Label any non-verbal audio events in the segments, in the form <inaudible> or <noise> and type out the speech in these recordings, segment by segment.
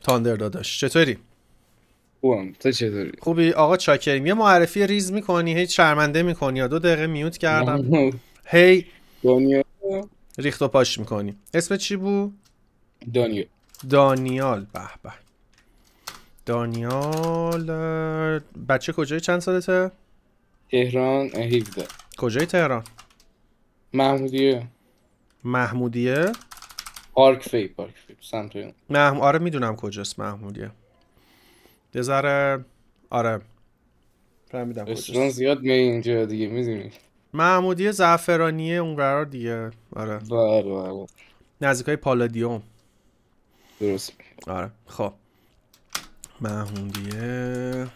تاندر داداش چطوری؟ خوبم تو چطوری؟ خوبی آقا چاکریم یه معرفی ریز میکنی هی شرمنده میکنی یا دو دقیقه میوت کردم هی ریخت و پاش میکنی اسم چی بود؟ دانیال دانیال به به دانیال بچه کجای چند سالته؟ تهران 17 کجای تهران؟ محمودیه محمودیه پارک فی پارک فی آره میدونم کجاست محمودیه یه ذره آره فهمیدم کجاست زیاد می اینجا دیگه میدونی محمودی زعفرانیه اون قرار دیگه آره بله بله نزدیک های پالادیوم درست آره خب محمودیه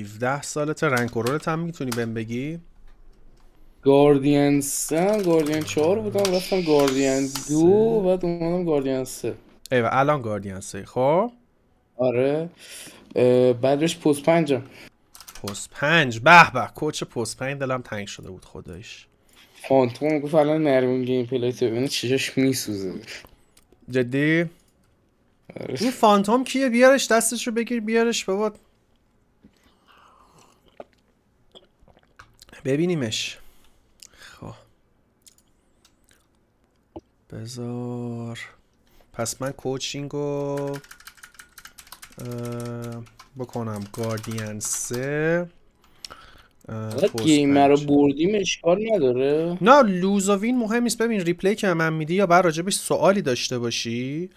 17 سالت رنگ هم میتونی بهم بگی گاردین سه گاردین چهار بودم رفتم گاردین دو و بعد اومدم گاردین سه ایوه الان گاردین سه خب آره بعدش پنج پنجم پوست پنج به به کوچ پوست پنج دلم تنگ شده بود خدایش فانتوم گفت الان نرمون گیم پلی تو ببینه چشاش میسوزه جدی آره. این فانتوم کیه بیارش دستش رو بگیر بیارش بابا ببینیمش بزار. پس من کوچینگ رو بکنم گاردین سه آره، گیمر رو بردیم اشکال نداره نه لوز و وین مهم ببین ریپلی که من میدی یا بر راجبش سوالی داشته باشی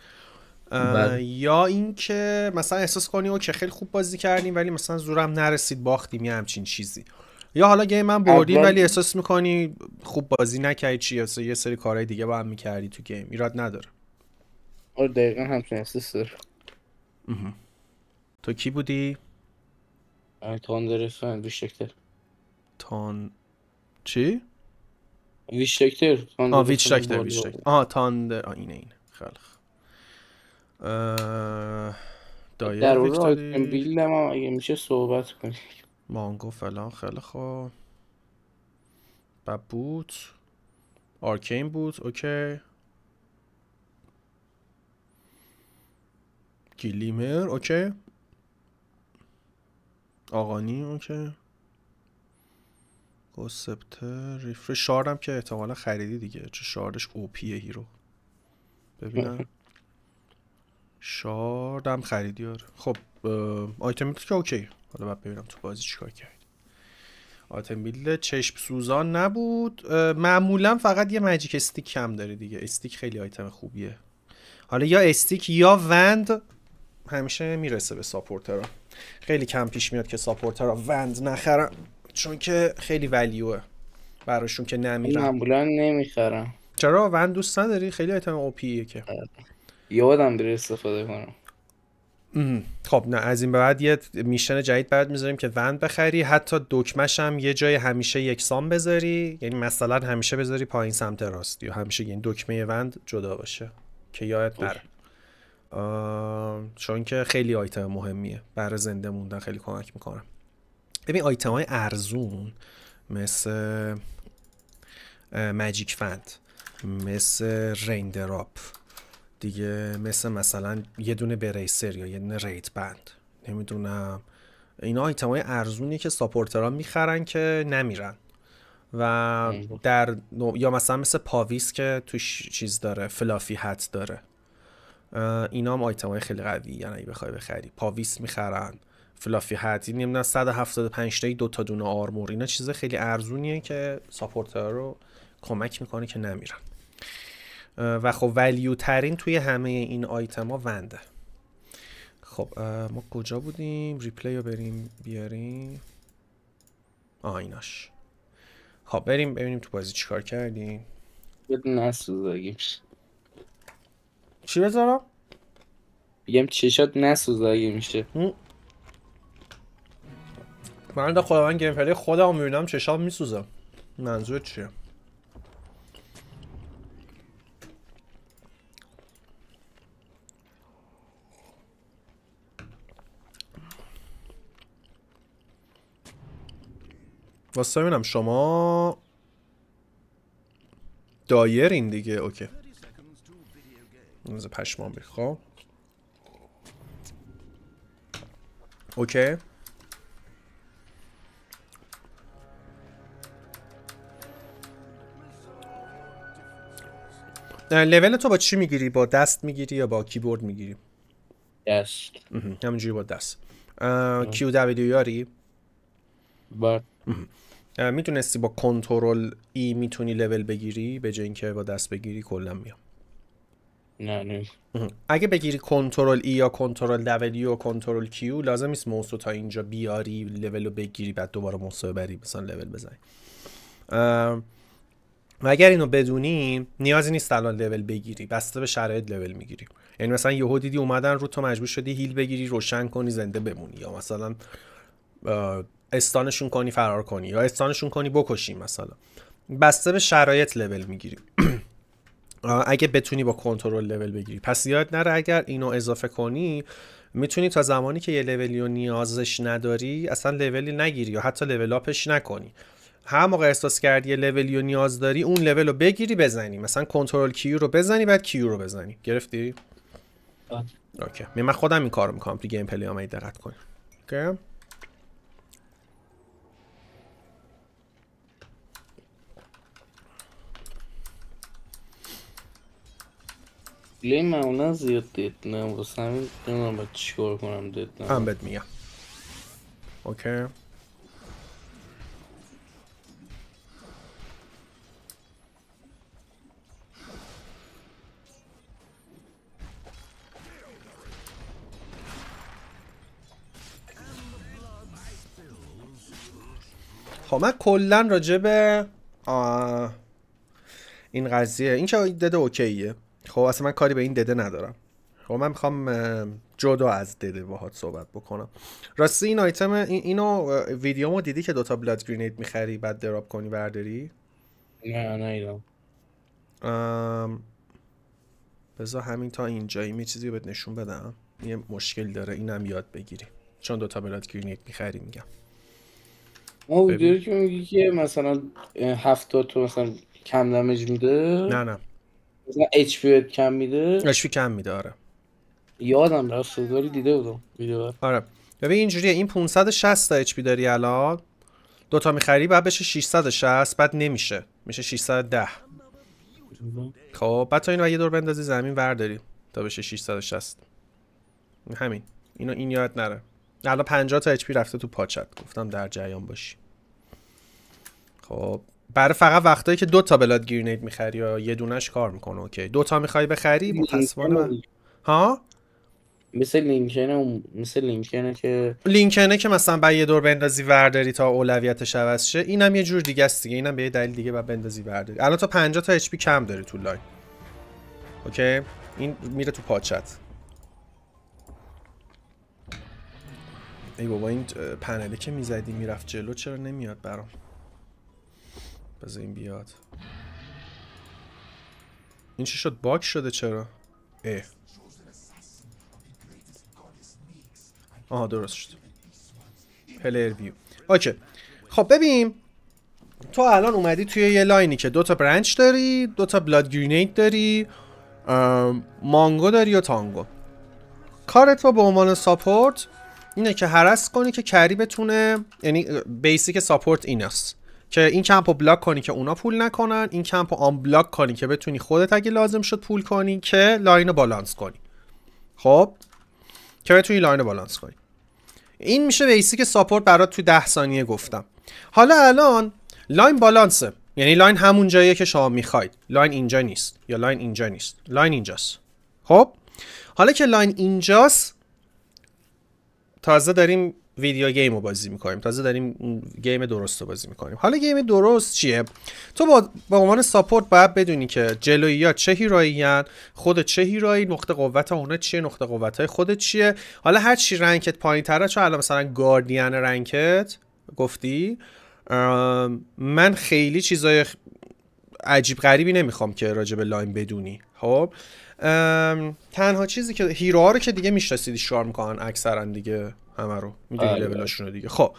بله. یا اینکه مثلا احساس کنی او که خیلی خوب بازی کردیم ولی مثلا زورم نرسید باختیم یا همچین چیزی یا حالا گیم من بردی ولی احساس میکنی خوب بازی نکردی چی یا یه سری کارهای دیگه با هم میکردی تو گیم ایراد نداره آره دقیقا همچنین احساس تو کی بودی؟ تاندر ویشکتر تان چی؟ ویشکتر آه ویشکتر ویشکتر آه در آه اینه اینه خلق در دایر در بیلدم اگه میشه صحبت کنی مانگو فلان خیلی خوب و بوت آرکین بوت اوکی گلیمر اوکی آقانی اوکی گوسپتر ریفرش شاردم که احتمالا خریدی دیگه چه شاردش اوپیه هیرو ببینم <laughs> شاردم خریدی آره خب آیتم بیلد که اوکی حالا بعد ببینم تو بازی چیکار کرد آیتم بیلد چشم سوزان نبود معمولا فقط یه مجیک استیک کم داره دیگه استیک خیلی آیتم خوبیه حالا یا استیک یا وند همیشه میرسه به ساپورترا خیلی کم پیش میاد که ساپورترا وند نخرن چون که خیلی ولیوه براشون که نمیرن معمولا نمیخرم چرا وند دوست نداری خیلی آیتم اوپیه که آره. یادم بره استفاده کنم خب نه از این به بعد یه میشن جدید برات میذاریم که وند بخری حتی دکمش هم یه جای همیشه یکسان بذاری یعنی مثلا همیشه بذاری پایین سمت راست یا همیشه یعنی دکمه وند جدا باشه که یادت نره چون که خیلی آیتم مهمیه برای زنده موندن خیلی کمک میکنم ببین آیتم های ارزون مثل مجیک فند مثل ریندراپ دیگه مثل مثلا یه دونه بریسر یا یه دونه ریت بند نمیدونم اینا آیتم های ارزونی که ها میخرن که نمیرن و در یا مثلا مثل پاویس که توش چیز داره فلافی هت داره اینا هم آیتم های خیلی قوی یعنی بخوای بخری پاویس میخرن فلافی هت نمیدونم 175 تایی دو تا دونه آرمور اینا چیز خیلی ارزونیه که ساپورترها رو کمک میکنه که نمیرن و خب ولیو ترین توی همه این آیتما ونده خب ما کجا بودیم ریپلی رو بریم بیاریم ایناش خب بریم ببینیم تو بازی چیکار کردیم میشه چی بذارم؟ بگم چشات نسوزاگی میشه من در خدا گیم پلی خودم میبینم چشام میسوزم منظور چیه واسه ببینم شما این دیگه اوکی نوزه پشمان بخواب اوکی لول تو با چی میگیری؟ با دست میگیری یا با کیبورد میگیری؟ دست همینجوری با دست کیو دویدیو یاری؟ با میتونستی با کنترل ای میتونی لول بگیری به جای اینکه با دست بگیری کلا میام نه نه اگه بگیری کنترل ای یا کنترل دبلیو و کنترل کیو لازم نیست موسو تا اینجا بیاری لول رو بگیری بعد دوباره موسو بری مثلا لول بزنی و اگر اینو بدونی نیازی نیست الان لول بگیری بسته به شرایط لول میگیری یعنی مثلا یهو دیدی اومدن رو تو مجبور شدی هیل بگیری روشن کنی زنده بمونی یا مثلا استانشون کنی فرار کنی یا استانشون کنی بکشی مثلا بسته به شرایط لول میگیری <clears throat> اگه بتونی با کنترل لول بگیری پس یاد نره اگر اینو اضافه کنی میتونی تا زمانی که یه لولی نیازش نداری اصلا لولی نگیری یا حتی لول آپش نکنی هر موقع احساس کردی یه لولی نیاز داری اون لول رو بگیری بزنی مثلا کنترل کیو رو بزنی بعد کیو رو بزنی گرفتی؟ اوکی من خودم این کارو میکنم تو گیم پلی دقت کنی اوکی Limma اون از زیاد دیت نه واسه همین نمیدونم باید چیکار کنم دیت نم هم بهت میگم اوکی خب من کلا راجع به این قضیه این که دد اوکیه خب اصلا من کاری به این دده ندارم خب من میخوام جدا از دده باهات صحبت بکنم راستی این آیتم اینو اینو ما دیدی که دوتا بلاد گرینیت میخری بعد دراب کنی برداری نه نه ام... بذار همین تا اینجایی یه چیزی بهت نشون بدم یه مشکل داره اینم یاد بگیری چون دوتا بلاد گرینیت میخری میگم ما ویدیو که میگی که مثلا هفتاد تو مثلا کم دمج میده نه نه کم میده اچ کم میده آره یادم راست سوداری دیده بودم ویدیو آره ببین اینجوریه این 560 تا اچ داری الان دوتا میخری بعد بشه 660 بعد نمیشه میشه 610 خب بعد تا اینو یه دور بندازی زمین ورداری تا بشه 660 همین اینو این یاد نره الان 50 تا اچ رفته تو پاچت گفتم در جریان باشی خب برای فقط وقتایی که دو تا بلاد گرینید میخری یا یه دونش کار میکنه اوکی دو تا میخوای بخری متاسفانه ها مثل لینکن مثل لینکنه که لینکنه که مثلا بعد یه دور بندازی ورداری تا اولویتش عوض شه اینم یه جور دیگه است دیگه اینم به یه دلیل دیگه بعد بندازی ورداری الان تا 50 تا اچ پی کم داری تو لاین اوکی این میره تو پاچت ای بابا این پنله که میزدی میرفت جلو چرا نمیاد برام بذار بیاد این چی شد باک شده چرا اه آها درست شد پلیر ویو اوکی خب ببین تو الان اومدی توی یه لاینی که دوتا برنچ داری دوتا بلاد گرینیت داری مانگو داری و تانگو کارت رو به عنوان ساپورت اینه که هرس کنی که کری بتونه یعنی بیسیک ساپورت ایناست که این کمپ رو بلاک کنی که اونا پول نکنن این کمپ رو آن بلاک کنی که بتونی خودت اگه لازم شد پول کنی که لاین رو بالانس کنی خب که بتونی لاین رو بالانس کنی این میشه که ساپورت برات تو ده ثانیه گفتم حالا الان لاین بالانسه یعنی لاین همون جاییه که شما میخواید لاین اینجا نیست یا لاین اینجا نیست لاین اینجاست خب حالا که لاین اینجاست تازه داریم ویدیو گیم رو بازی میکنیم تازه داریم گیم درست رو بازی میکنیم حالا گیم درست چیه تو با به عنوان ساپورت باید بدونی که جلویی ها چه هیرایی خود چه هیرایی نقطه قوت اونه چیه نقطه قوت های خود چیه حالا هر چی رنکت پایین تره چون الان مثلا گاردین رنکت گفتی من خیلی چیزای عجیب غریبی نمیخوام که راجع به لاین بدونی خب تنها چیزی که هیروها رو که دیگه میشناسید شار کان اکثرا دیگه همه رو میدونی بله. لولاشون دیگه خب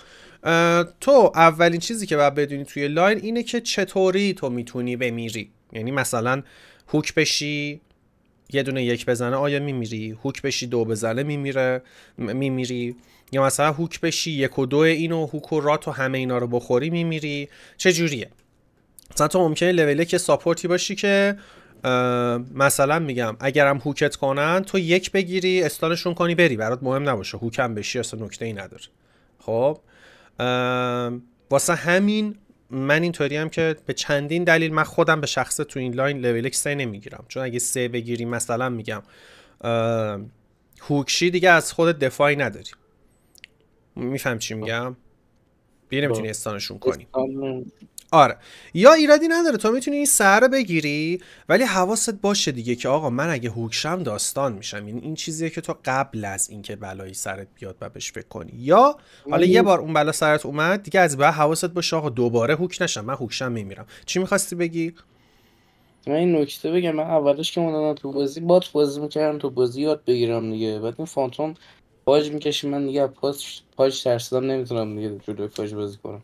تو اولین چیزی که باید بدونی توی لاین اینه که چطوری تو میتونی بمیری یعنی مثلا هوک بشی یه دونه یک بزنه آیا میمیری هوک بشی دو بزنه میمیره میمیری یا مثلا هوک بشی یک و دو اینو هوک و رات و همه اینا رو بخوری میمیری چه جوریه مثلا تو ممکنه لوله که ساپورتی باشی که مثلا میگم اگرم هوکت کنن تو یک بگیری استانشون کنی بری برات مهم نباشه هوکم بشی اصلا نکته ای نداره خب واسه همین من اینطوری هم که به چندین دلیل من خودم به شخص تو این لاین لول سه نمیگیرم چون اگه سه بگیری مثلا میگم هوکشی دیگه از خودت دفاعی نداری میفهم چی میگم خب. بیا نمیتونی استانشون کنی آره یا ایرادی نداره تو میتونی این سر بگیری ولی حواست باشه دیگه که آقا من اگه هوکشم داستان میشم این یعنی این چیزیه که تو قبل از اینکه بلایی سرت بیاد و بهش فکر کنی یا حالا یه یعنی بار اون بلا سرت اومد دیگه از بعد حواست باشه آقا دوباره هوک نشم من هوکشم میمیرم چی میخواستی بگی من این نکته بگم من اولش که اومدم تو بازی بات بازی میکردم تو بازی یاد بگیرم دیگه بعد این فانتوم باج من دیگه پاش پاش ترسیدم نمیتونم دیگه جلوی پاش بازی کنم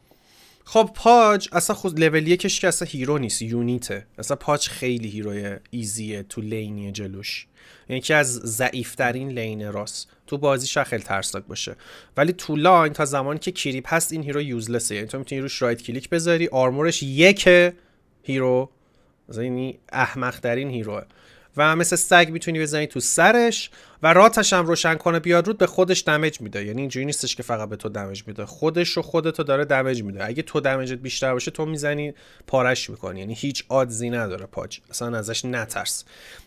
خب پاج اصلا خود لول یکش که اصلا هیرو نیست یونیته اصلا پاج خیلی هیروی ایزیه تو لینی جلوش یکی از ضعیفترین لین راست تو بازی شخل ترسناک باشه ولی تو لاین تا زمانی که کریپ هست این هیرو یوزلسه یعنی تو میتونی روش رایت کلیک بذاری آرمورش یک هیرو یعنی احمق ترین هیروه و مثل سگ میتونی بزنی تو سرش و راتش هم روشن کنه بیاد رود به خودش دمج میده یعنی اینجوری نیستش که فقط به تو دمج میده خودش و خودتو داره دمج میده اگه تو دمجت بیشتر باشه تو میزنی پارش میکنی یعنی هیچ آدزی نداره پاج اصلا ازش نترس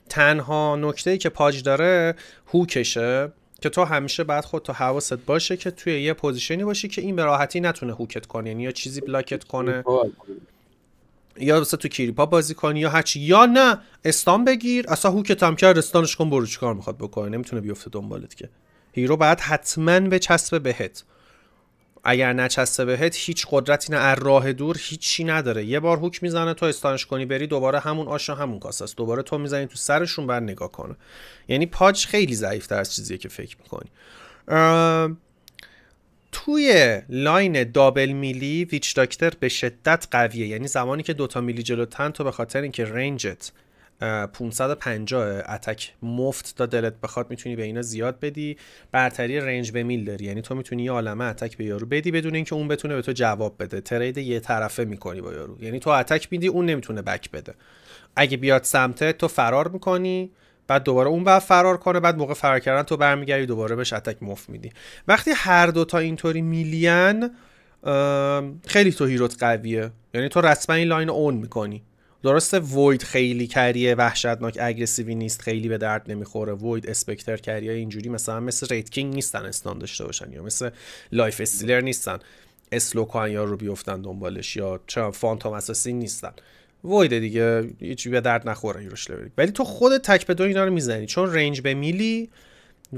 تنها نکته ای که پاج داره هوکشه که تو همیشه بعد خود تو حواست باشه که توی یه پوزیشنی باشی که این به راحتی نتونه هوکت کنه یعنی یا چیزی بلاکت کنه یا مثلا تو کریپا بازی کنی یا هرچی یا نه استان بگیر اصلا هوک کرد استانش کن برو چیکار میخواد بکنه نمیتونه بیفته دنبالت که هیرو باید حتما به چسب بهت اگر نچسته بهت هیچ قدرتی نه از راه دور هیچی نداره یه بار هوک میزنه تو استانش کنی بری دوباره همون آشا همون است دوباره تو میزنی تو سرشون بر نگاه کنه یعنی پاچ خیلی ضعیفتر از چیزیه که فکر میکنی توی لاین دابل میلی ویچ داکتر به شدت قویه یعنی زمانی که دوتا میلی جلوتن تو به خاطر اینکه رنجت 550 اتک مفت تا دلت بخواد میتونی به اینا زیاد بدی برتری رنج به میل داری یعنی تو میتونی یه عالمه اتک به یارو بدی بدون اینکه اون بتونه به تو جواب بده ترید یه طرفه میکنی با یارو یعنی تو اتک میدی اون نمیتونه بک بده اگه بیاد سمته تو فرار میکنی بعد دوباره اون بعد فرار کنه بعد موقع فرار کردن تو برمیگردی دوباره بهش اتک مف میدی وقتی هر دو تا اینطوری میلین خیلی تو هیروت قویه یعنی تو رسما این لاین اون میکنی درسته وید خیلی کریه وحشتناک اگریسیوی نیست خیلی به درد نمیخوره وید اسپکتر کریه اینجوری مثلا مثل ریت کینگ نیستن استان داشته باشن یا مثل لایف استیلر نیستن اسلوکان یا رو بیفتن دنبالش یا چه فانتوم اساسی نیستن وایده دیگه هیچ به درد نخوره هیروش لول ولی تو خود تک به دو اینا رو میزنی چون رنج به میلی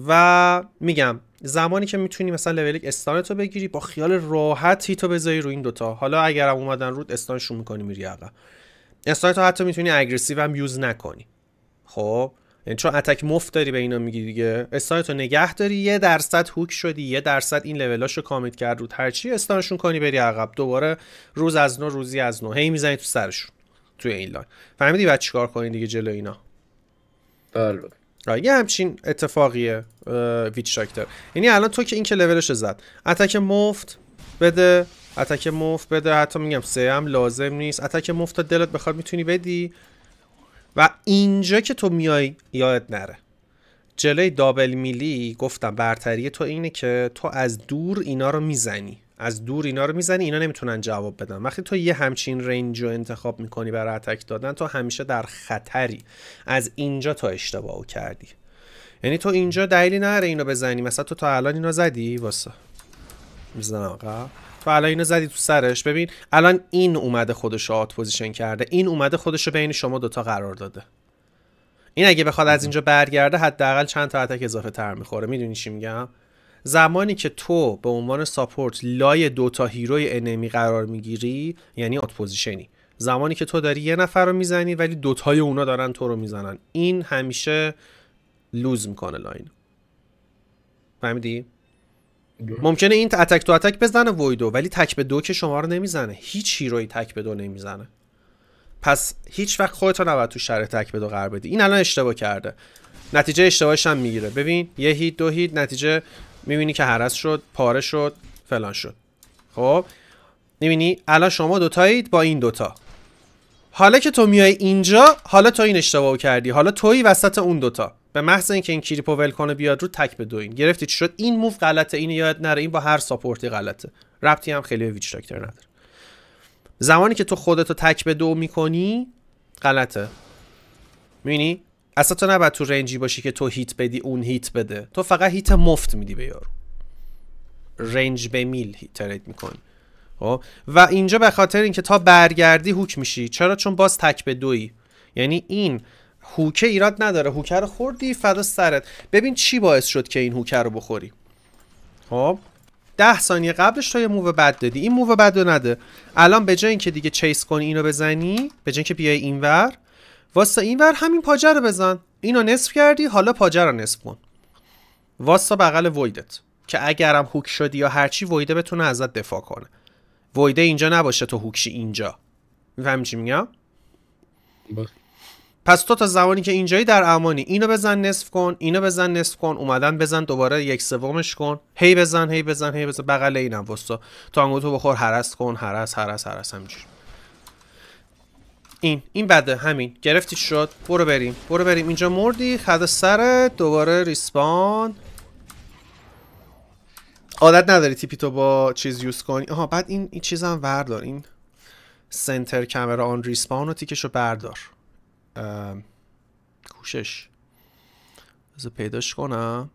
و میگم زمانی که میتونی مثلا لول استان تو بگیری با خیال راحت هیتو بذاری رو این دوتا حالا اگر هم اومدن رود استانشون میکنی میری عقب استان تو حتی میتونی اگریسیو هم یوز نکنی خب یعنی چون اتک مفت داری به اینا میگی دیگه استانتو رو نگه داری یه درصد هوک شدی یه درصد این لولاشو کامیت کرد رود هرچی استانشون کنی بری عقب دوباره روز از نو روزی از نو هی میزنی تو سرشون توی این لاین فهمیدی بعد چیکار کنین دیگه جلو اینا بله آره، یه همچین اتفاقیه ویچ شاکتر یعنی الان تو که این که لولش زد اتک مفت بده اتک مفت بده حتی میگم سه هم لازم نیست اتک مفت دلت بخواد میتونی بدی و اینجا که تو میای یادت نره جلوی دابل میلی گفتم برتری تو اینه که تو از دور اینا رو میزنی از دور اینا رو میزنی اینا نمیتونن جواب بدن وقتی تو یه همچین رنج رو انتخاب میکنی برای اتک دادن تو همیشه در خطری از اینجا تا اشتباه کردی یعنی تو اینجا دلیلی نره اینو بزنی مثلا تو تا الان اینو زدی واسه میزنم آقا تو الان اینو زدی تو سرش ببین الان این اومده خودش رو آت پوزیشن کرده این اومده خودش رو بین شما دوتا قرار داده این اگه بخواد از اینجا برگرده حداقل چند تا اتک اضافه تر میخوره میدونی چی میگم زمانی که تو به عنوان ساپورت لای دو تا هیروی انمی قرار میگیری یعنی آت پوزیشنی زمانی که تو داری یه نفر رو میزنی ولی دوتای اونا دارن تو رو میزنن این همیشه لوز میکنه لاین فهمیدی؟ ممکنه این اتک تو اتک بزنه ویدو ولی تک به دو که شما رو نمیزنه هیچ هیروی تک به دو نمیزنه پس هیچ وقت خودت نباید تو شر تک به دو قرار بدی این الان اشتباه کرده نتیجه اشتباهش هم میگیره ببین یه هیت دو هیت نتیجه میبینی که هرس شد پاره شد فلان شد خب میبینی الان شما دوتایید با این دوتا حالا که تو میای اینجا حالا تو این اشتباهو کردی حالا توی وسط اون دوتا به محض اینکه این کریپو ول کنه بیاد رو تک به گرفتی چی شد این موو غلطه این یاد نره این با هر ساپورتی غلطه ربطی هم خیلی به ویچ داکتر نداره زمانی که تو خودتو تک به دو میکنی غلطه میبینی اصلا تو نباید تو رنجی باشی که تو هیت بدی اون هیت بده تو فقط هیت مفت میدی به یارو رنج به میل ترید میکنی خب و اینجا به خاطر اینکه تا برگردی هوک میشی چرا چون باز تک به دوی یعنی این هوکه ایراد نداره هوکه رو خوردی فدا سرت ببین چی باعث شد که این هوکه رو بخوری خب ده ثانیه قبلش تو یه موو بد دادی این موو بد رو نده الان به جای اینکه دیگه چیس کنی اینو بزنی به جای اینکه بیای اینور واسه اینور همین پاجه رو بزن اینو نصف کردی حالا پاجه رو نصف کن واسه بغل ویدت که اگرم هوک شدی یا هرچی ویده بتونه ازت دفاع کنه ویده اینجا نباشه تو هوکشی اینجا میفهمی چی میگم بله. پس تو تا زمانی که اینجایی در امانی اینو بزن نصف کن اینو بزن نصف کن اومدن بزن دوباره یک سومش کن هی بزن هی بزن هی بزن بغل اینم واسا تا تو بخور هرس کن هرس هرس هرس همینجوری این این بده همین گرفتی شد برو بریم برو بریم اینجا مردی خدا سر دوباره ریسپان عادت نداری تیپی تو با چیز یوز کنی آها بعد این, این چیزم وردار این سنتر کامرا آن ریسپان و تیکش رو بردار کوشش از پیداش کنم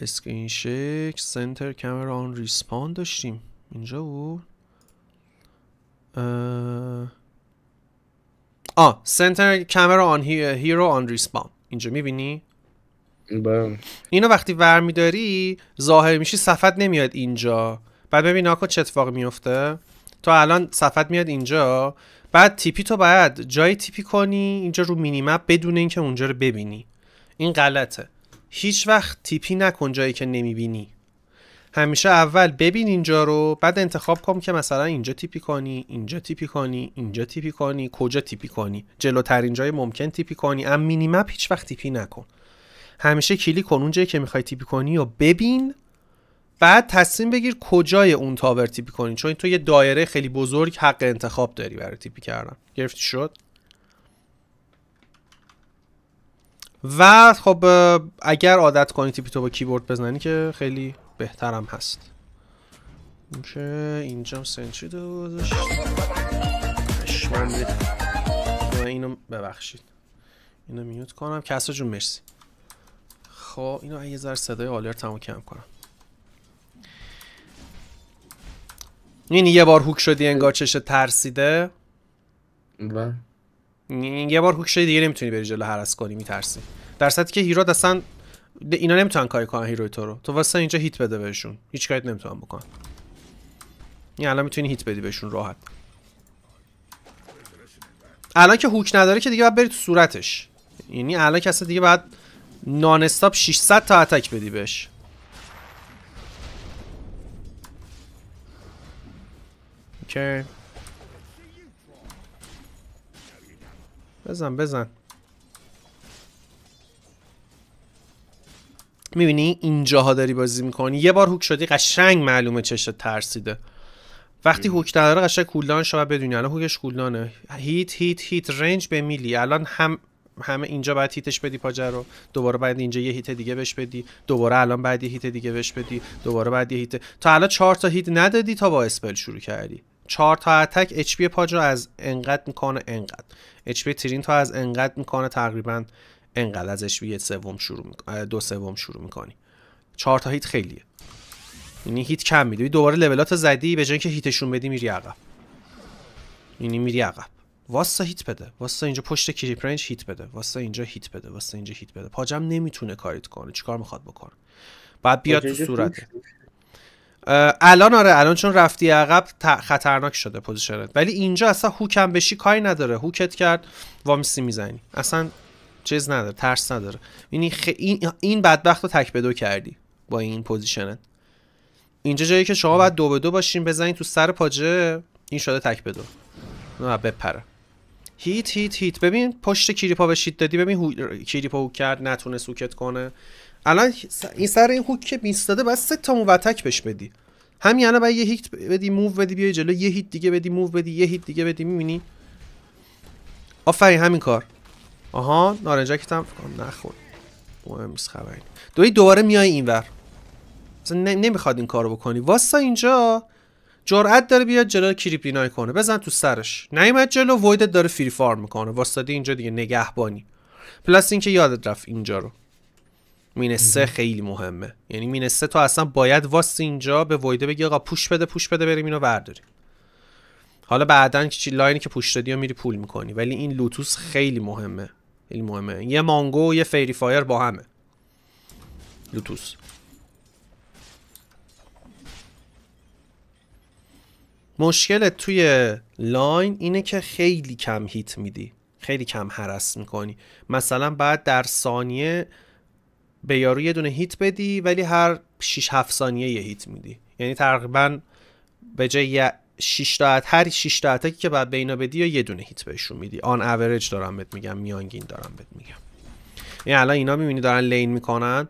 اسکرین شک سنتر کامرا آن ریسپان داشتیم اینجا بود آ سنتر کمر آن هیرو آن ریسپان. اینجا میبینی بله اینو وقتی ور میداری ظاهر میشی صفت نمیاد اینجا بعد ببین آکو چه اتفاق میفته تو الان صفت میاد اینجا بعد تیپی تو باید جای تیپی کنی اینجا رو مینیمپ بدون اینکه اونجا رو ببینی این غلطه هیچ وقت تیپی نکن جایی که نمیبینی همیشه اول ببین اینجا رو بعد انتخاب کن که مثلا اینجا تیپی کنی اینجا تیپی کنی اینجا تیپی کنی کجا تیپی کنی جلوترین جای ممکن تیپی کنی اما مینی مپ هیچ وقت تیپی نکن همیشه کلیک کن اونجایی که میخوای تیپی کنی یا ببین بعد تصمیم بگیر کجای اون تاور تیپی کنی چون تو یه دایره خیلی بزرگ حق انتخاب داری برای تیپی کردن گرفتی شد و خب اگر عادت کنی تیپی تو با کیبورد بزنی که خیلی بهترم هست میشه اینجا سنچی دو اینو ببخشید اینو میوت کنم کسا جون مرسی خب اینو یه ذره صدای آلیار تمام کم کنم این یه بار هوک شدی انگار چش ترسیده یه بار هوک شدی دیگه نمیتونی بری جلو هرس کنی میترسی در صورتی که هیراد اصلا اینا نمیتونن کاری کنن هیروی تو رو تو واسه اینجا هیت بده بهشون هیچ کاری نمیتونن بکن این یعنی الان میتونی هیت بدی بهشون راحت الان که هوک نداره که دیگه باید بری تو صورتش یعنی الان که اصلا دیگه باید نانستاب 600 تا اتک بدی بهش اوکی بزن بزن میبینی اینجاها داری بازی میکنی یه بار هوک شدی قشنگ معلومه چشت ترسیده وقتی هوک نداره قشنگ کولدان شو بدونی الان هوکش کولدانه هیت هیت هیت رنج به میلی الان هم همه اینجا باید هیتش بدی پاجر رو دوباره باید اینجا یه هیت دیگه بهش بدی دوباره الان بعد یه هیت دیگه بهش بدی دوباره بعد یه هیت تا الان چهار تا هیت ندادی تا با اسپل شروع کردی چهار تا اتک اچ پی پاج از انقدر میکنه انقدر اچ پی ترین تا از انقدر میکنه تقریبا انقدر ازش یه سوم شروع میکنی دو سوم شروع میکنی چهار تا هیت خیلیه یعنی هیت کم میدی یعنی دوباره لولات زدی به جای اینکه هیتشون بدی میری عقب یعنی میری عقب واسه هیت بده واسه اینجا پشت کریپ رنج هیت بده واسه اینجا هیت بده واسه اینجا هیت بده پاجم نمیتونه کاریت کنه چیکار میخواد بکنه بعد بیاد تو صورت الان آره الان چون رفتی عقب خطرناک شده پوزیشنت ولی اینجا اصلا هوکم بشی کاری نداره هوکت کرد وامیسی میزنی اصلا چیز نداره ترس نداره یعنی خ... این این بدبخت رو تک به دو کردی با این پوزیشنت اینجا جایی که شما باید دو به دو باشین بزنین تو سر پاجه این شده تک به دو نه بپره هیت هیت هیت ببین پشت کریپا به شیت دادی ببین هو... کریپا هوک کرد نتونه سوکت کنه الان این سر این هوک که میستاده باید سه تا موتک بهش بدی همین الان باید یه هیت بدی موو بدی بیا جلو یه هیت دیگه بدی موو بدی یه هیت دیگه بدی می‌بینی؟ آفرین همین کار آها نارنجکت هم نخور مهم نیست خبری دوی دوباره میای اینور اصلا نمیخواد این کارو بکنی واسه اینجا جرأت داره بیاد جلو کریپینای کنه بزن تو سرش نیومد جلو ویدت داره فری فارم میکنه دی اینجا دیگه نگهبانی پلاس اینکه یادت رفت اینجا رو سه خیلی مهمه یعنی سه تو اصلا باید واسه اینجا به ویده بگی آقا پوش بده پوش بده بریم اینو برداریم حالا بعدا که لاینی که پوش دادی میری پول میکنی ولی این لوتوس خیلی مهمه خیلی مهمه یه مانگو یه فیری فایر با همه لوتوس مشکل توی لاین اینه که خیلی کم هیت میدی خیلی کم حرس میکنی مثلا بعد در ثانیه به یارو یه دونه هیت بدی ولی هر 6 7 ثانیه یه هیت میدی یعنی تقریبا به جای 6 تا هر 6 تا که بعد بینا بدی یا یه دونه هیت بهشون میدی آن اوریج دارم بهت میگم میانگین دارم بهت میگم این یعنی الان اینا میبینی دارن لین میکنن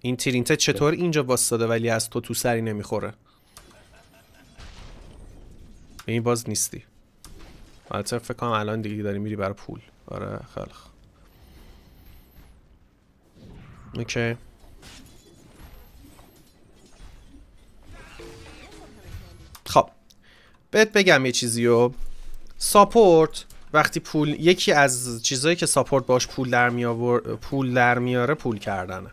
این ترینته چطور اینجا واسطه ولی از تو تو سری نمیخوره این باز نیستی البته فکر کنم الان دیگه داری میری برای پول آره خلق اوکی خب بهت بگم یه چیزی رو ساپورت وقتی پول یکی از چیزهایی که ساپورت باش پول در پول در میاره پول کردنه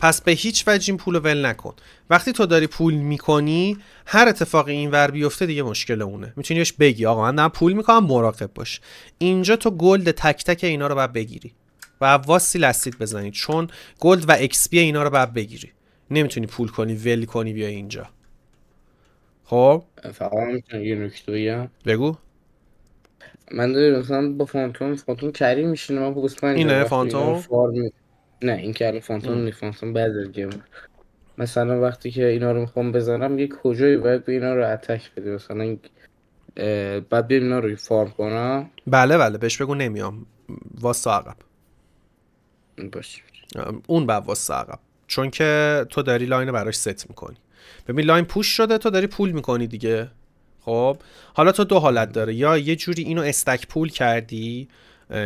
پس به هیچ وجه این پول ول نکن وقتی تو داری پول میکنی هر اتفاقی این ور بیفته دیگه مشکل اونه میتونی بگی آقا من دارم پول میکنم مراقب باش اینجا تو گلد تک تک اینا رو باید بگیری و واسی لستید بزنی چون گلد و اکسپی اینا رو باید بگیری نمیتونی پول کنی ول کنی بیا اینجا خب فقط میتونم یه نکته بگم بگو من داری مثلا با فانتوم فانتوم کریم میشینه من با گسپن اینه فانتوم فارم... نه این که الان فانتوم نیست فانتوم بعد از گیم مثلا وقتی که اینا رو میخوام بزنم یه کجایی باید به اینا رو اتک بده مثلا بعد بیم اینا رو فارم کنم بله بله بهش بگو نمیام واسه عقب باشه اون بعد واسه عقب چون که تو داری لاین براش ست میکنی ببین لاین پوش شده تو داری پول میکنی دیگه خب حالا تو دو حالت داره یا یه جوری اینو استک پول کردی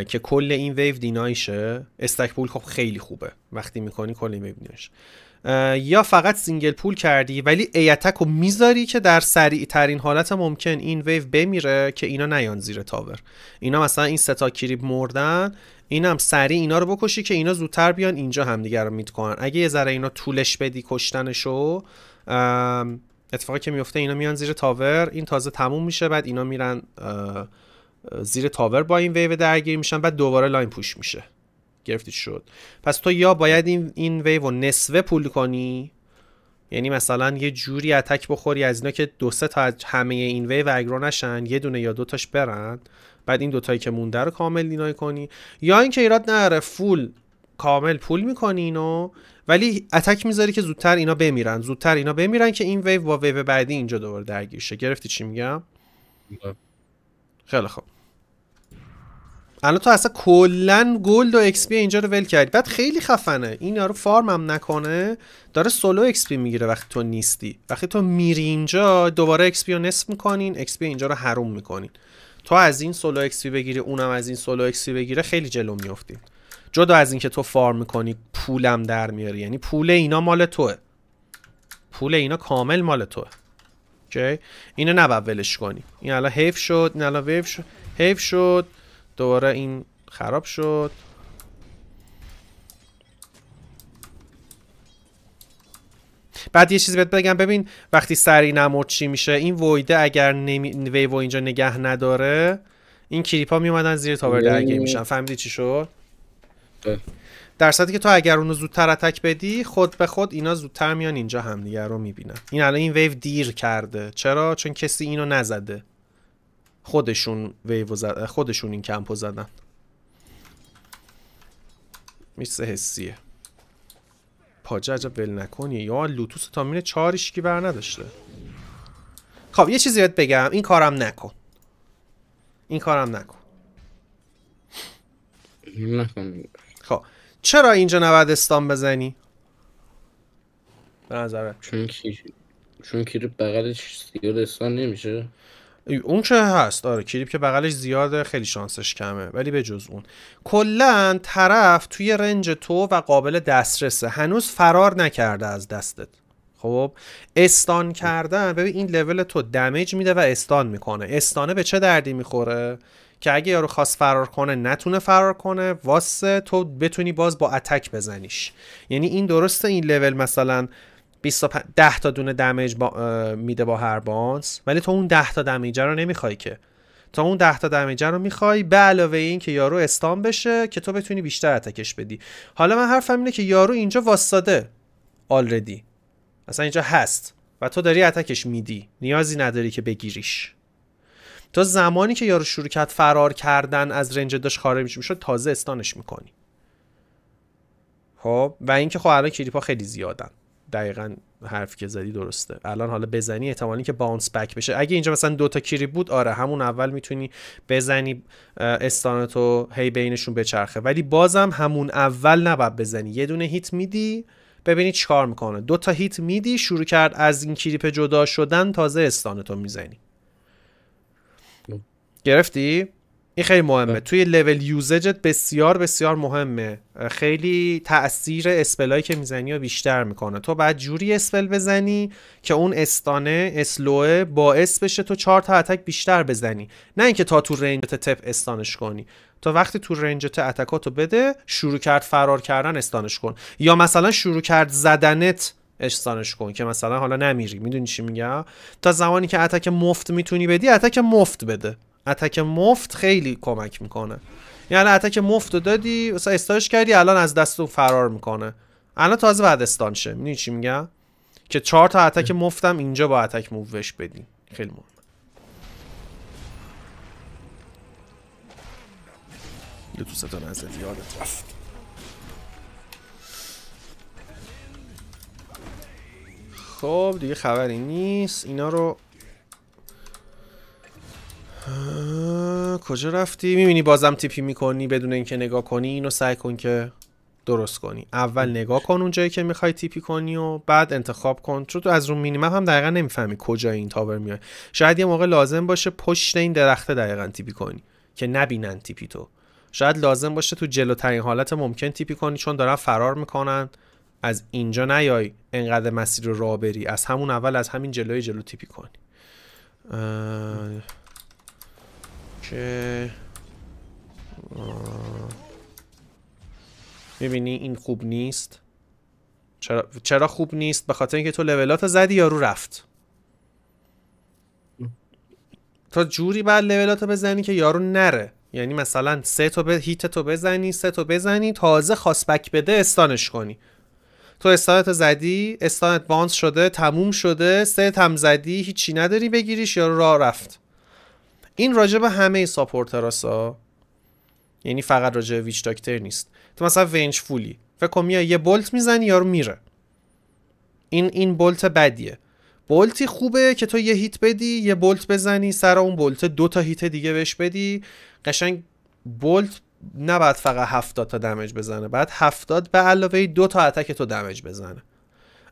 که کل این ویو دینایشه استک پول خب خیلی خوبه وقتی میکنی کل این ویو یا فقط سینگل پول کردی ولی ایتک رو میذاری که در سریع ترین حالت ممکن این ویو بمیره که اینا نیان زیر تاور اینا مثلا این ستا کریب مردن اینم سریع اینا رو بکشی که اینا زودتر بیان اینجا همدیگر رو میت اگه یه ذره اینا طولش بدی کشتنشو اتفاقی که میفته اینا میان زیر تاور این تازه تموم میشه بعد اینا میرن زیر تاور با این ویو درگیر میشن بعد دوباره لاین پوش میشه گرفتی شد پس تو یا باید این این ویو نصفه پول کنی یعنی مثلا یه جوری اتک بخوری از اینا که دو سه تا همه این ویو اگرو نشن یه دونه یا دوتاش برن بعد این دوتایی که مونده رو کامل دینای کنی یا اینکه ایراد نره فول کامل پول میکنین و ولی اتک میذاری که زودتر اینا بمیرن زودتر اینا بمیرن که این ویو با ویو بعدی اینجا دوباره درگیر شه گرفتی چی میگم خیلی خوب الان تو اصلا کلا گلد و اکس اینجا رو ول کردی بعد خیلی خفنه این یارو فارم هم نکنه داره سولو اکس میگیره وقتی تو نیستی وقتی تو میری اینجا دوباره اکس پی رو نصف میکنین اکس اینجا رو حروم میکنین تو از این سولو اکس پی بگیری اونم از این سولو اکس بگیره خیلی جلو میافتین جدا از اینکه تو فارم میکنی پولم در میاری یعنی پول اینا مال توه پول اینا کامل مال توه اوکی اینو نباید ولش کنی این الان حیف شد این الان ویف شد حیف شد دوباره این خراب شد بعد یه چیزی بهت بگم ببین وقتی سری نمرد چی میشه این ویده اگر نمی... ویو اینجا نگه نداره این کلیپ ها میومدن زیر تاور درگیر میشن فهمیدی چی شد آره. در که تو اگر اونو زودتر اتک بدی خود به خود اینا زودتر میان اینجا همدیگر رو میبینن این الان این ویو دیر کرده چرا چون کسی اینو نزده خودشون ویو زد... خودشون این کمپو زدن میسه حسیه پاجه عجب ول نکنی یا لوتوس تا میره چارش بر نداشته خب یه چیزی بهت بگم این کارم نکن این کارم نکن نکن چرا اینجا نباید استان بزنی به نظره چون چون کیریپ بغلش زیاد استان نمیشه اون که هست آره کلیپ که بغلش زیاده خیلی شانسش کمه ولی به جز اون کلا طرف توی رنج تو و قابل دسترسه هنوز فرار نکرده از دستت خب استان کردن ببین این لول تو دمیج میده و استان میکنه استانه به چه دردی میخوره که اگه یارو خواست فرار کنه نتونه فرار کنه واسه تو بتونی باز با اتک بزنیش یعنی این درسته این لول مثلا ده 10 تا دونه دمیج با... میده با هر بانس ولی تو اون 10 تا دمیج رو نمیخوای که تو اون 10 تا دمیج رو میخوای به علاوه این که یارو استان بشه که تو بتونی بیشتر اتکش بدی حالا من حرفم اینه که یارو اینجا واساده آلردی اصلا اینجا هست و تو داری اتکش میدی نیازی نداری که بگیریش تا زمانی که یارو شروع کرد فرار کردن از رنج داشت خارج میشد تازه استانش میکنی خب و اینکه خب الان کلیپ ها خیلی زیادن دقیقا حرفی که زدی درسته الان حالا بزنی احتمالی که باونس بک بشه اگه اینجا مثلا دوتا کریپ بود آره همون اول میتونی بزنی استانتو هی بینشون بچرخه ولی بازم همون اول نباید بزنی یه دونه هیت میدی ببینی چیکار میکنه دو تا هیت میدی شروع کرد از این کریپ جدا شدن تازه استانتو میزنی گرفتی این خیلی مهمه توی لول یوزجت بسیار بسیار مهمه خیلی تاثیر اسپلایی که میزنی و بیشتر میکنه تو بعد جوری اسپل بزنی که اون استانه اسلوه باعث بشه تو چهار تا اتک بیشتر بزنی نه اینکه تا تو رنجت تپ استانش کنی تا وقتی تو رنجت اتکاتو بده شروع کرد فرار کردن استانش کن یا مثلا شروع کرد زدنت استانش کن که مثلا حالا نمیری میدونی چی میگم تا زمانی که اتک مفت میتونی بدی اتک مفت بده اتک مفت خیلی کمک میکنه یعنی اتک مفت دادی مثلا کردی الان از دست فرار میکنه الان تازه بعد استان شه میدونی چی میگم که چهار تا اتک مفتم اینجا با اتک مووش بدی خیلی مهم یه تو یادت رفت خب دیگه خبری نیست اینا رو کجا رفتی میبینی بازم تیپی میکنی بدون اینکه نگاه کنی اینو سعی کن که درست کنی اول نگاه کن اون جایی که میخوای تیپی کنی و بعد انتخاب کن چون تو از رو مینیمم هم دقیقا نمیفهمی کجا این تاور میای شاید یه موقع لازم باشه پشت این درخته دقیقا تیپی کنی که نبینن تیپی تو شاید لازم باشه تو جلوترین حالت ممکن تیپی کنی چون دارن فرار میکنن از اینجا نیای انقدر مسیر رو را بری از همون اول از همین جلوی جلو تیپی کنی که میبینی این خوب نیست چرا, خوب نیست به خاطر اینکه تو لولاتو زدی یارو رفت تا جوری بعد لولاتو بزنی که یارو نره یعنی مثلا سه تو به هیت تو بزنی سه تو بزنی تازه بک بده استانش کنی تو استانت زدی استانت بانس شده تموم شده سه تم زدی هیچی نداری بگیریش یارو راه رفت این راجع به همه ساپورتراسا یعنی فقط راجع به ویچ داکتر نیست تو مثلا ونج فولی فکر کن میای یه بولت میزنی یارو میره این این بولت بدیه بولتی خوبه که تو یه هیت بدی یه بولت بزنی سر اون بولت دو تا هیت دیگه بهش بدی قشنگ بولت بعد فقط 70 تا دمج بزنه بعد هفتاد به علاوه دو تا اتک تو دمج بزنه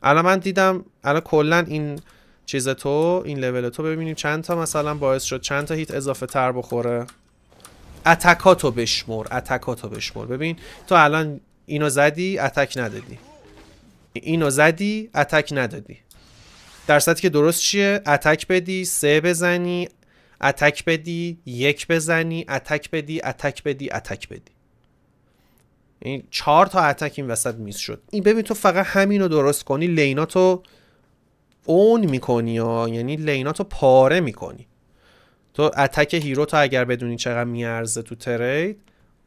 الان من دیدم الان کلا این چیز تو این لول تو ببینیم چند تا مثلا باعث شد چند تا هیت اضافه تر بخوره اتکاتو بشمر اتکاتو بشمر ببین تو الان اینو زدی اتک ندادی اینو زدی اتک ندادی درصدی که درست چیه اتک بدی سه بزنی اتک بدی یک بزنی اتک بدی اتک بدی اتک بدی این چهار تا اتک این وسط میز شد این ببین تو فقط همینو درست کنی لینا اون میکنی ها یعنی لینا تو پاره میکنی تو اتک هیرو تو اگر بدونی چقدر میارزه تو ترید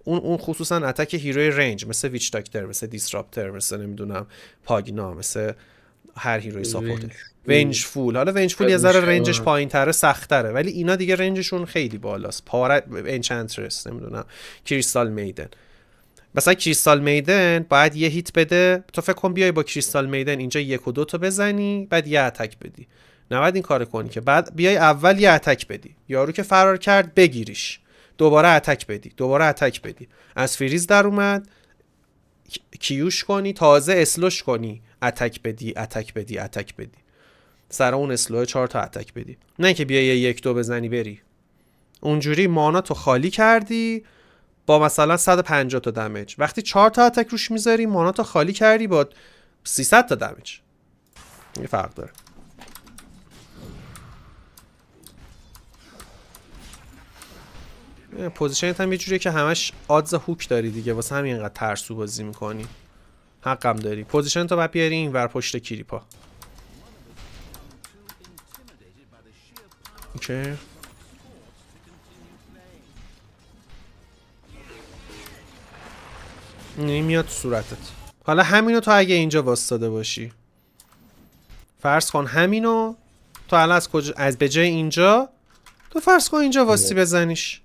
اون اون خصوصا اتک هیروی رنج مثل ویچ داکتر مثل دیسراپتر مثل نمیدونم پاگنا مثل هر هیروی ساپورت ونج فول حالا ونج فول یه ذره رنجش پایین تره سختره ولی اینا دیگه رنجشون خیلی بالاست پاره انچنترس نمیدونم کریستال میدن مثلا کریستال میدن باید یه هیت بده تو فکر کن بیای با کریستال میدن اینجا یک و دو تا بزنی بعد یه اتک بدی نباید این کار کنی که بعد بیای اول یه اتک بدی یارو که فرار کرد بگیریش دوباره اتک بدی دوباره اتک بدی از فریز در اومد کیوش کنی تازه اسلوش کنی اتک بدی اتک بدی اتک بدی سر اون اسلوه چهار تا اتک بدی نه که بیای یک دو بزنی بری اونجوری مانا تو خالی کردی با مثلا 150 تا دمیج وقتی 4 تا اتک روش میذاری ماناتو خالی کردی با 300 تا دمیج یه فرق داره پوزیشن هم یه جوریه که همش آدز هوک داری دیگه واسه همین اینقدر ترسو بازی میکنی حقم داری پوزیشن تو باید بیاری این ور پشت کریپا اوکی این میاد صورتت حالا همینو تو اگه اینجا واسطاده باشی فرض کن همینو تو الان از کجا از به اینجا تو فرض کن اینجا واسطی بزنیش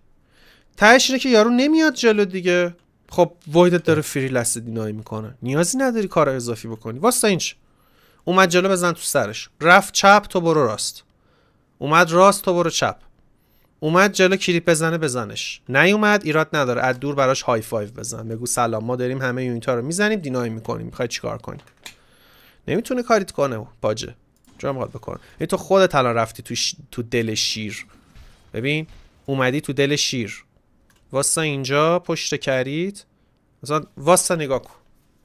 تهش اینه که یارو نمیاد جلو دیگه خب وایدت داره فری لست دینایی میکنه نیازی نداری کار اضافی بکنی واسه اینج اومد جلو بزن تو سرش رفت چپ تو برو راست اومد راست تو برو چپ اومد جلو کلیپ بزنه بزنش نیومد ایراد نداره از دور براش های فایو بزن بگو سلام ما داریم همه ها رو میزنیم دینای میکنیم میخوای چیکار کنی؟ نمیتونه کاریت کنه پاجه جرم میخواد بکنه این تو خودت الان رفتی تو, تو دل شیر ببین اومدی تو دل شیر واسه اینجا پشت کرید مثلا واسه نگاه کن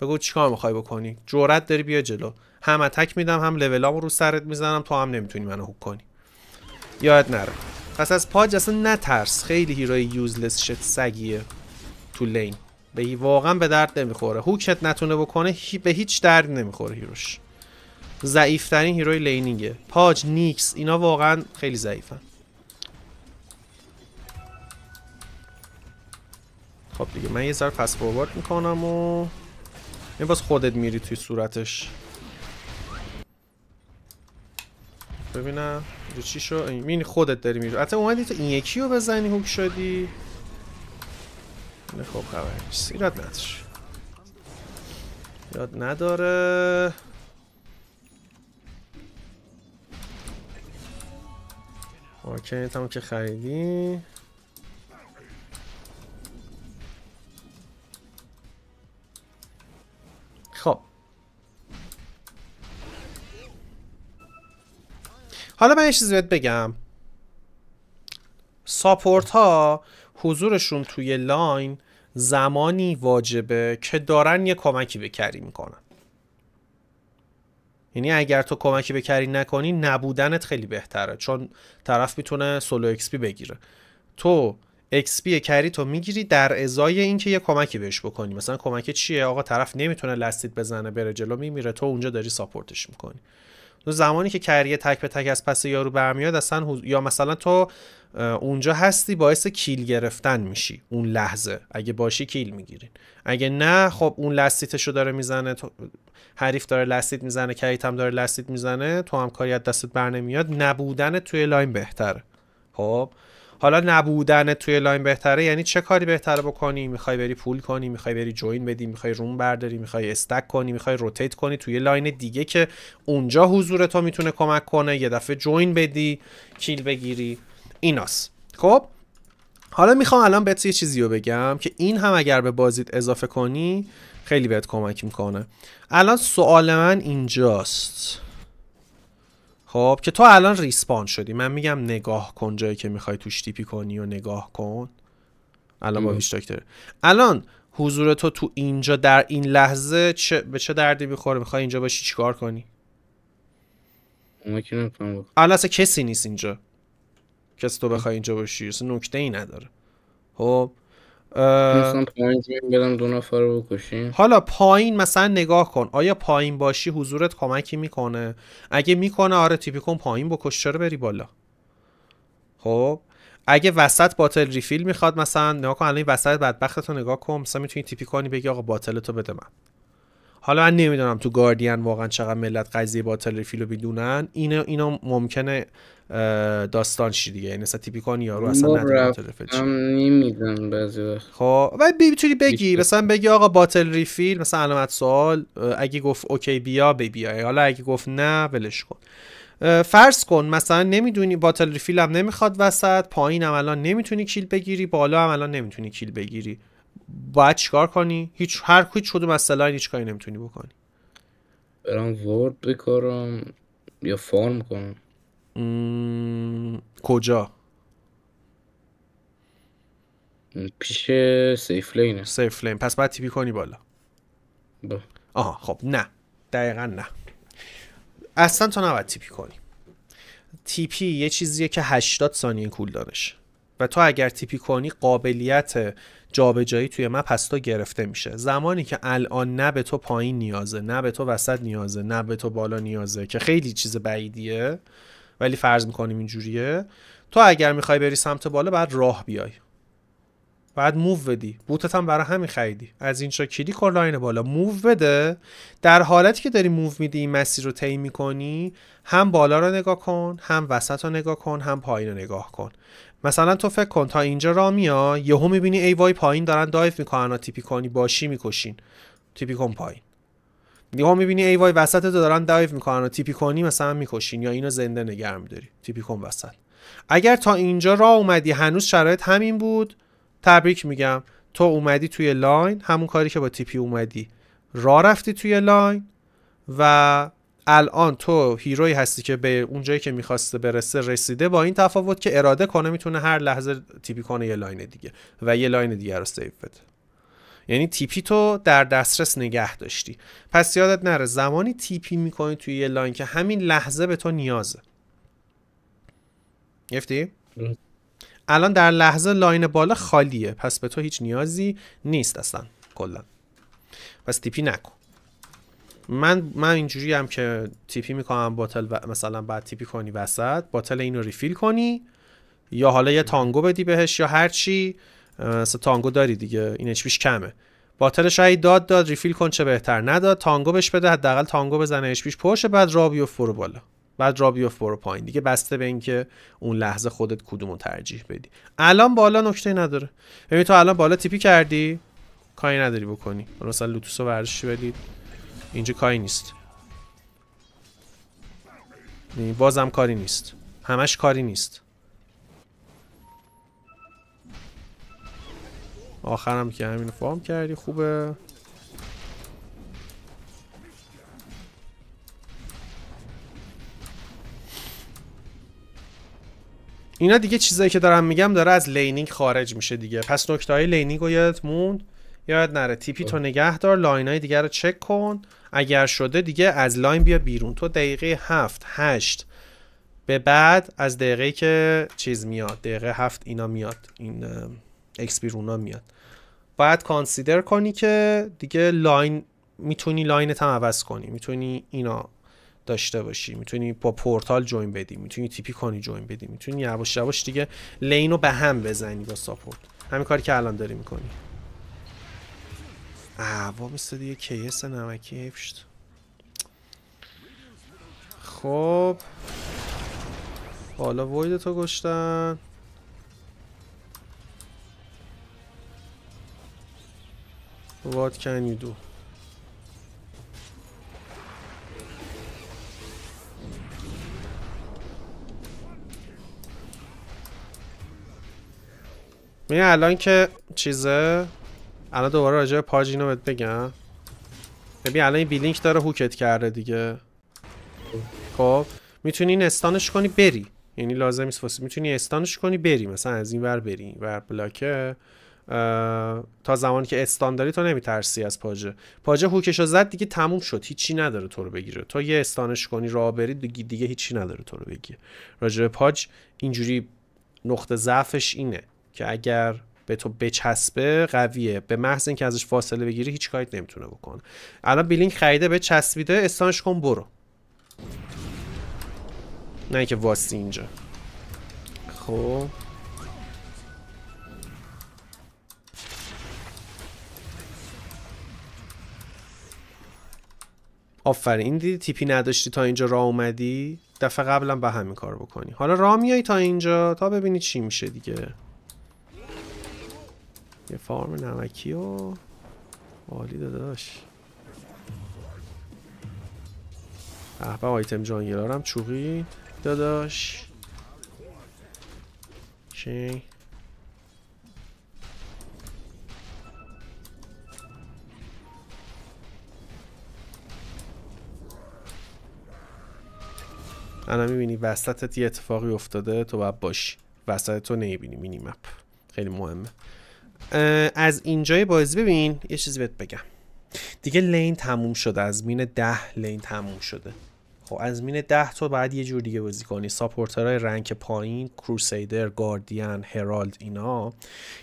بگو چیکار میخوای بکنی جورت داری بیا جلو هم اتک میدم هم لولامو رو سرت میزنم تو هم نمیتونی منو هوک کنی یاد نره پس از پاج اصلا نترس خیلی هیروی یوزلس شد سگیه تو لین به واقعا به درد نمیخوره هوکت نتونه بکنه هی به هیچ درد نمیخوره هیروش ضعیفترین هیروی لینینگه پاج نیکس اینا واقعا خیلی ضعیفن خب دیگه من یه ذره پس فوروارد میکنم و این باز خودت میری توی صورتش ببینم رو چی شو این خودت داری میرو حتی اومدی تو این یکی رو بزنی هوک شدی خب خبر نیست ایراد نداره یاد نداره اوکی تمام که خریدی حالا من یه چیزی بهت بگم ساپورت ها حضورشون توی لاین زمانی واجبه که دارن یه کمکی به کری میکنن یعنی اگر تو کمکی به کری نکنی نبودنت خیلی بهتره چون طرف میتونه سولو اکسپی بگیره تو اکسپی کری تو میگیری در ازای اینکه یه کمکی بهش بکنی مثلا کمک چیه آقا طرف نمیتونه لستید بزنه بره جلو میمیره تو اونجا داری ساپورتش میکنی تو زمانی که کریه تک به تک از پس یارو برمیاد اصلا یا مثلا تو اونجا هستی باعث کیل گرفتن میشی اون لحظه اگه باشی کیل میگیرین اگه نه خب اون لستیتشو داره میزنه تو حریف داره لستیت میزنه کریت هم داره لستیت میزنه تو هم کاری از دستت بر نمیاد نبودن توی لاین بهتره خب حالا نبودن توی لاین بهتره یعنی چه کاری بهتره بکنی میخوای بری پول کنی میخوای بری جوین بدی میخوای روم برداری میخوای استک کنی میخوای روتیت کنی توی لاین دیگه که اونجا حضور تو میتونه کمک کنه یه دفعه جوین بدی کیل بگیری ایناست خب حالا میخوام الان بهت یه چیزی رو بگم که این هم اگر به بازیت اضافه کنی خیلی بهت کمک میکنه الان سوال من اینجاست خب که تو الان ریسپان شدی من میگم نگاه کن جایی که میخوای توش تیپی کنی و نگاه کن الان با دکتر الان حضور تو تو اینجا در این لحظه چه به چه دردی میخوره میخوای اینجا باشی چیکار کنی الان اصلا کسی نیست اینجا کسی تو بخوای اینجا باشی اصلا نکته ای نداره خب بدم دو حالا پایین مثلا نگاه کن آیا پایین باشی حضورت کمکی میکنه اگه میکنه آره تیپی کن پایین بکش چرا بری بالا خب اگه وسط باتل ریفیل میخواد مثلا نگاه کن الان وسط بدبختتو نگاه کن مثلا میتونی تیپی کنی بگی آقا باتلتو بده من حالا من نمیدونم تو گاردین واقعا چقدر ملت قضیه باتل رو میدونن این اینا ممکنه داستان شی دیگه یعنی مثلا تیپیکان یارو اصلا نداره نمیدونم بعضی خب و میتونی بگی مثلا بگی آقا باتل ریفیل مثلا علامت سوال اگه گفت اوکی بیا بی بیای حالا اگه گفت نه ولش کن فرض کن مثلا نمیدونی باتل ریفیل هم نمیخواد وسط پایین الان نمیتونی کیل بگیری بالا هم الان نمیتونی کیل بگیری باید چیکار کنی هیچ هر هیچ کدوم از سلاین هیچ کاری نمیتونی بکنی برم ورد بکارم یا فارم کنم م... کجا پیش سیف لینه سیف لین پس باید تیپی کنی بالا با. آها خب نه دقیقا نه اصلا تو نباید تیپی کنی تیپی یه چیزیه که 80 ثانیه کول دانش و تو اگر تیپی کنی قابلیت جایی توی مپ پس تو گرفته میشه زمانی که الان نه به تو پایین نیازه نه به تو وسط نیازه نه به تو بالا نیازه که خیلی چیز بعیدیه ولی فرض میکنیم اینجوریه تو اگر میخوای بری سمت بالا بعد راه بیای بعد موو بدی بوتت هم برای همین خریدی از اینجا کلیک و لاین بالا موو بده در حالتی که داری موو میدی این مسیر رو طی میکنی هم بالا رو نگاه کن هم وسط رو نگاه کن هم پایین رو نگاه کن مثلا تو فکر کن تا اینجا را میا یهو میبینی ای وای پایین دارن دایف میکنن و تیپی کنی باشی میکشین تیپی کن پایین یهو میبینی ای وای وسط تو دارن دایف میکنن و تیپی کنی مثلا میکشین یا اینو زنده نگه میداری تیپی کن وسط اگر تا اینجا را اومدی هنوز شرایط همین بود تبریک میگم تو اومدی توی لاین همون کاری که با تیپی اومدی را رفتی توی لاین و الان تو هیروی هستی که به اون جایی که میخواسته برسه رسیده با این تفاوت که اراده کنه میتونه هر لحظه تیپی کنه یه لاین دیگه و یه لاین دیگه رو سیو بده یعنی تیپی تو در دسترس نگه داشتی پس یادت نره زمانی تیپی میکنی توی یه لاین که همین لحظه به تو نیازه گرفتی الان در لحظه لاین بالا خالیه پس به تو هیچ نیازی نیست اصلا کلا پس تیپی نکن من من اینجوری هم که تیپی میکنم باتل و مثلا بعد تیپی کنی وسط باتل اینو ریفیل کنی یا حالا یه تانگو بدی بهش یا هر چی مثلا تانگو داری دیگه این اچ کمه باتلش شاید داد داد ریفیل کن چه بهتر نداد تانگو بهش بده حداقل تانگو بزنه اچ پیش پرشه بعد رابیو فرو بالا بعد را بیفت برو پایین دیگه بسته به اینکه اون لحظه خودت کدوم رو ترجیح بدی الان بالا نکته نداره ببین تو الان بالا تیپی کردی کاری نداری بکنی مثلا رو ورش بدید اینجا کاری نیست یعنی بازم کاری نیست همش کاری نیست آخرم که همین فارم کردی خوبه اینا دیگه چیزایی که دارم میگم داره از لینینگ خارج میشه دیگه پس نکته های لینینگ رو یادت موند یاد نره تیپی تو نگه دار لاین های دیگه رو چک کن اگر شده دیگه از لاین بیا بیرون تو دقیقه هفت هشت به بعد از دقیقه که چیز میاد دقیقه هفت اینا میاد این اکسپیرونا میاد باید کانسیدر کنی که دیگه لاین میتونی لاینت هم عوض کنی میتونی اینا داشته باشی میتونی با پورتال جوین بدی میتونی تیپی کنی جوین بدی میتونی یواش یواش دیگه لین رو به هم بزنی با ساپورت همین کاری که الان داری میکنی اوا مثل دیگه کیس نمکی هفشت خب حالا وید تو گشتن What can you do? میگه الان که چیزه الان دوباره راجع به اینو بهت بگم ببین الان این بیلینک داره هوکت کرده دیگه خب میتونی این استانش کنی بری یعنی لازم نیست می‌تونی میتونی استانش کنی بری مثلا از این ور بری ور بلاکه تا زمانی که استان داری تو نمیترسی از پاجه پاجه هوکشو زد دیگه تموم شد هیچی نداره تو رو بگیره تو یه استانش کنی راه بری دیگه, دیگه هیچی نداره تو رو بگیره راجع پاج اینجوری نقطه ضعفش اینه که اگر به تو بچسبه قویه به محض اینکه ازش فاصله بگیری هیچ کاری نمیتونه بکنه الان بیلینگ خریده به چسبیده استانش کن برو نه اینکه واسی اینجا خب آفرین دیدی تیپی نداشتی تا اینجا راه اومدی دفعه قبلا به همین کار بکنی حالا راه میای تا اینجا تا ببینی چی میشه دیگه فارم نمکی و عالی داداش احبه آیتم جانگلارم چوقی داداش چی؟ انا میبینی وسطت یه اتفاقی افتاده تو باید باشی وسط تو نیبینی مینی مپ خیلی مهمه از اینجای بازی ببین یه چیزی بهت بگم دیگه لین تموم شده از مین ده لین تموم شده خب از مین ده تو بعد یه جور دیگه بازی کنی ساپورترهای رنک پایین کروسیدر گاردین هرالد اینا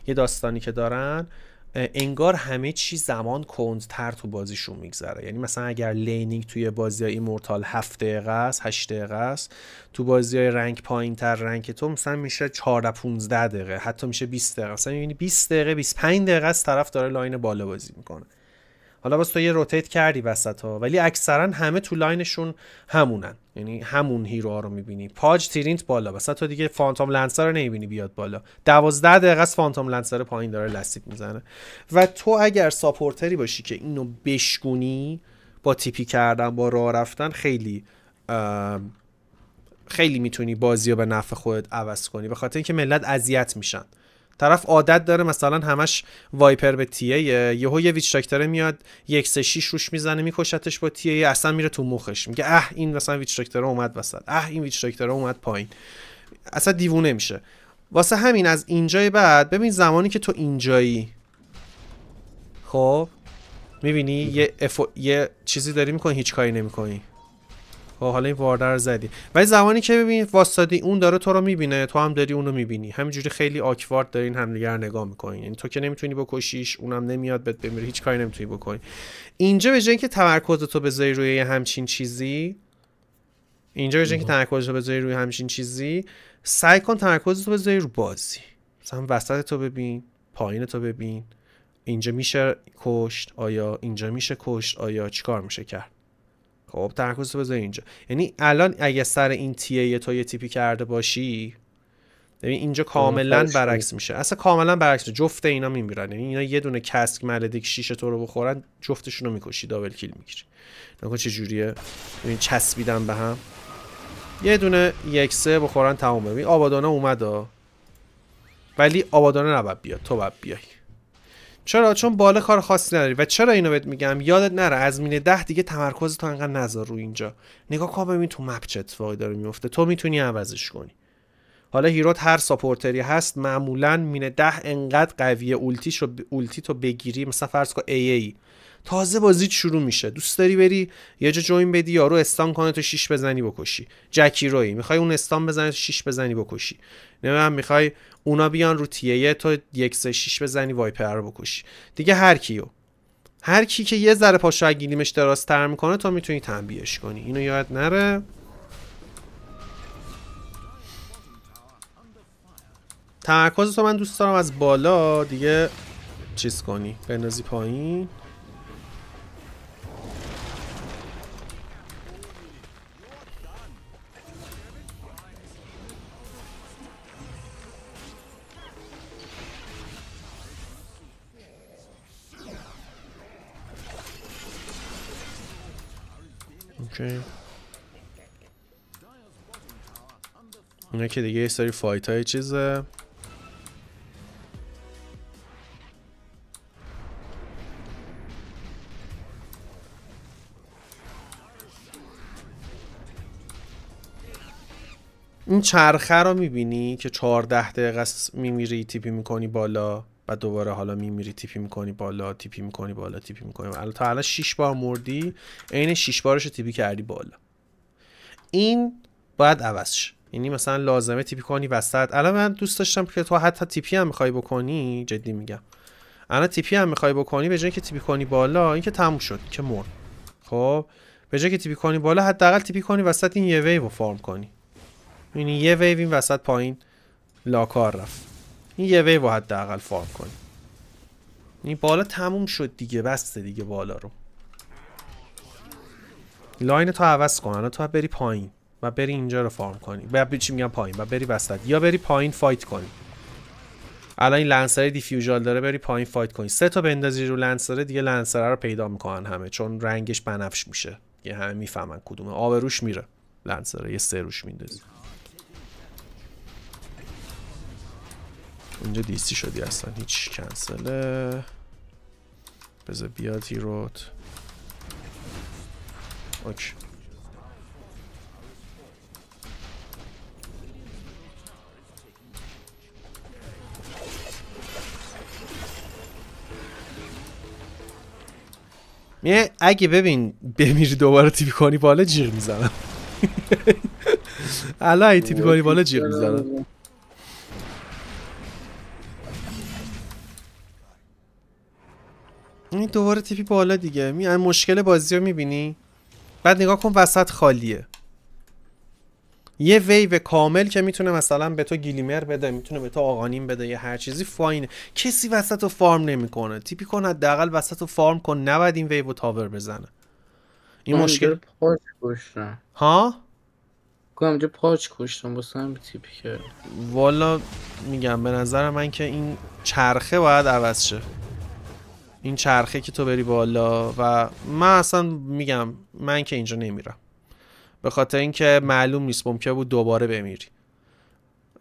یه داستانی که دارن انگار همه چی زمان کندتر تو بازیشون میگذره یعنی مثلا اگر لینینگ توی بازی های ایمورتال 7 دقیقه است 8 دقیقه است تو بازی های رنگ پایین تر رنگ تو مثلا میشه 14 15 دقیقه حتی میشه 20 دقیقه مثلا یعنی 20 دقیقه 25 دقیقه از طرف داره لاین بالا بازی میکنه حالا باز تو یه روتیت کردی وسط ها ولی اکثرا همه تو لاینشون همونن یعنی همون هیروها رو میبینی پاج تیرینت بالا وسط تو دیگه فانتوم لنسر رو نمیبینی بیاد بالا دوازده دقیقه از فانتوم لنسر پایین داره لاستیک میزنه و تو اگر ساپورتری باشی که اینو بشگونی با تیپی کردن با راه رفتن خیلی خیلی میتونی بازی رو به نفع خودت عوض کنی به خاطر اینکه ملت اذیت میشن طرف عادت داره مثلا همش وایپر به تیه یهو یه ویچ میاد یک سه شیش روش میزنه میکشتش با تیه اصلا میره تو مخش میگه اه این مثلا ویچ اومد وسط اه این ویچ اومد پایین اصلا دیوونه میشه واسه همین از اینجای بعد ببین زمانی که تو اینجایی خب میبینی یه, یه چیزی داری میکنی هیچ کاری نمیکنی خب حالا این واردر زدی ولی زمانی که ببینید واسادی اون داره تو رو میبینه تو هم داری اونو میبینی همینجوری خیلی آکوارد دارین همدیگه رو نگاه میکنین یعنی تو که نمیتونی بکشیش اونم نمیاد بهت بمیره هیچ کاری نمیتونی بکنی اینجا به جای اینکه تمرکز تو بذاری روی همچین چیزی اینجا به جای اینکه تمرکز تو بذاری روی همچین چیزی سعی کن تمرکز تو بذاری رو بازی مثلا وسط تو ببین پایین تو ببین اینجا میشه کشت آیا اینجا میشه کشت آیا چیکار میشه کرد خب تمرکز تو بذار اینجا یعنی الان اگه سر این تیه تو یه تیپی کرده باشی ببین یعنی اینجا خب، خب، کاملا برعکس میشه اصلا کاملا برعکس میشه جفت اینا میمیرن یعنی اینا یه دونه کسک ملدیک شیشه تو رو بخورن جفتشون رو میکشی دابل کیل میگیری نکن چه جوریه ببین چسبیدن به هم یه دونه یک سه بخورن تمام ببین آبادانه اومد ولی آبادانه نباید بیاد تو باید بیای چرا چون بالا کار خاصی نداری و چرا اینو بهت میگم یادت نره از مینه ده دیگه تمرکز تو انقدر نذار رو اینجا نگاه کن ببین تو مپ چه اتفاقی داره میفته تو میتونی عوضش کنی حالا هیروت هر ساپورتری هست معمولا مینه ده انقدر قویه اولتیش رو ب... اولتی تو بگیری مثلا فرض کن ای ای تازه بازیت شروع میشه دوست داری بری یه جا جوین بدی یارو استان کنه تو شیش بزنی بکشی جکی روی میخوای اون استان بزنی تو شیش بزنی بکشی نمیدونم میخوای اونا بیان رو تیه تو یک سه شیش بزنی وایپر رو بکشی دیگه هر کیو هر کی که یه ذره پاشو گیلیمش تر میکنه تو میتونی تنبیهش کنی اینو یاد نره تمرکز تو من دوست دارم از بالا دیگه چیز کنی بندازی پایین اوکی که دیگه یه سری فایت های چیزه این چرخه رو میبینی که چهارده دقیقه میمیری تیپی میکنی بالا دوباره حالا میمیری تیپی میکنی بالا تیپی میکنی بالا تیپی میکنی حالا تا الان 6 بار مردی عین 6 بارش تیپی کردی بالا این باید عوض شه یعنی مثلا لازمه تیپی کنی وسط الان من دوست داشتم که تو حتی تیپی هم میخوای بکنی جدی میگم الان تیپی هم میخوای بکنی به جای که تیپی کنی بالا اینکه که تموم شد که مرد خب به جای که تیپی کنی بالا حداقل تیپی کنی وسط این یه ویو رو فارم کنی یعنی یه ویو این وسط پایین لاکار رفت این یه وی باید حداقل فارم کنی این بالا تموم شد دیگه بسته دیگه بالا رو لاین تو عوض کن الان تو بری پایین و بری اینجا رو فارم کنی و چی میگم پایین و بری وسط یا بری پایین فایت کنی الان این لنسر دیفیوژال داره بری پایین فایت کنی سه تا بندازی رو لنسر دیگه لنسر رو پیدا میکنن همه چون رنگش بنفش میشه یه همه میفهمن کدومه آب میره لنسر یه سه روش میندازی اینجا دیستی شدی اصلا هیچ کنسله بذار بیاد هیروت اوکی میه اگه ببین بمیری دوباره تیپی کنی بالا جیغ میزنم <laughs> الان اگه تیپی کنی بالا جیغ میزنم این دوباره تیپی بالا دیگه می مشکل بازی رو میبینی بعد نگاه کن وسط خالیه یه ویو کامل که میتونه مثلا به تو گیلیمر بده میتونه به تو آقانین بده یه هر چیزی فاینه کسی وسط رو فارم نمیکنه تیپی کن حداقل وسط رو فارم کن نباید این ویو تاور بزنه این مشکل ها پاچ کشتم هم تیپی کرد والا میگم به نظر من که این چرخه باید عوض شه این چرخه که تو بری بالا و من اصلا میگم من که اینجا نمیرم به خاطر اینکه معلوم نیست ممکن بود دوباره بمیری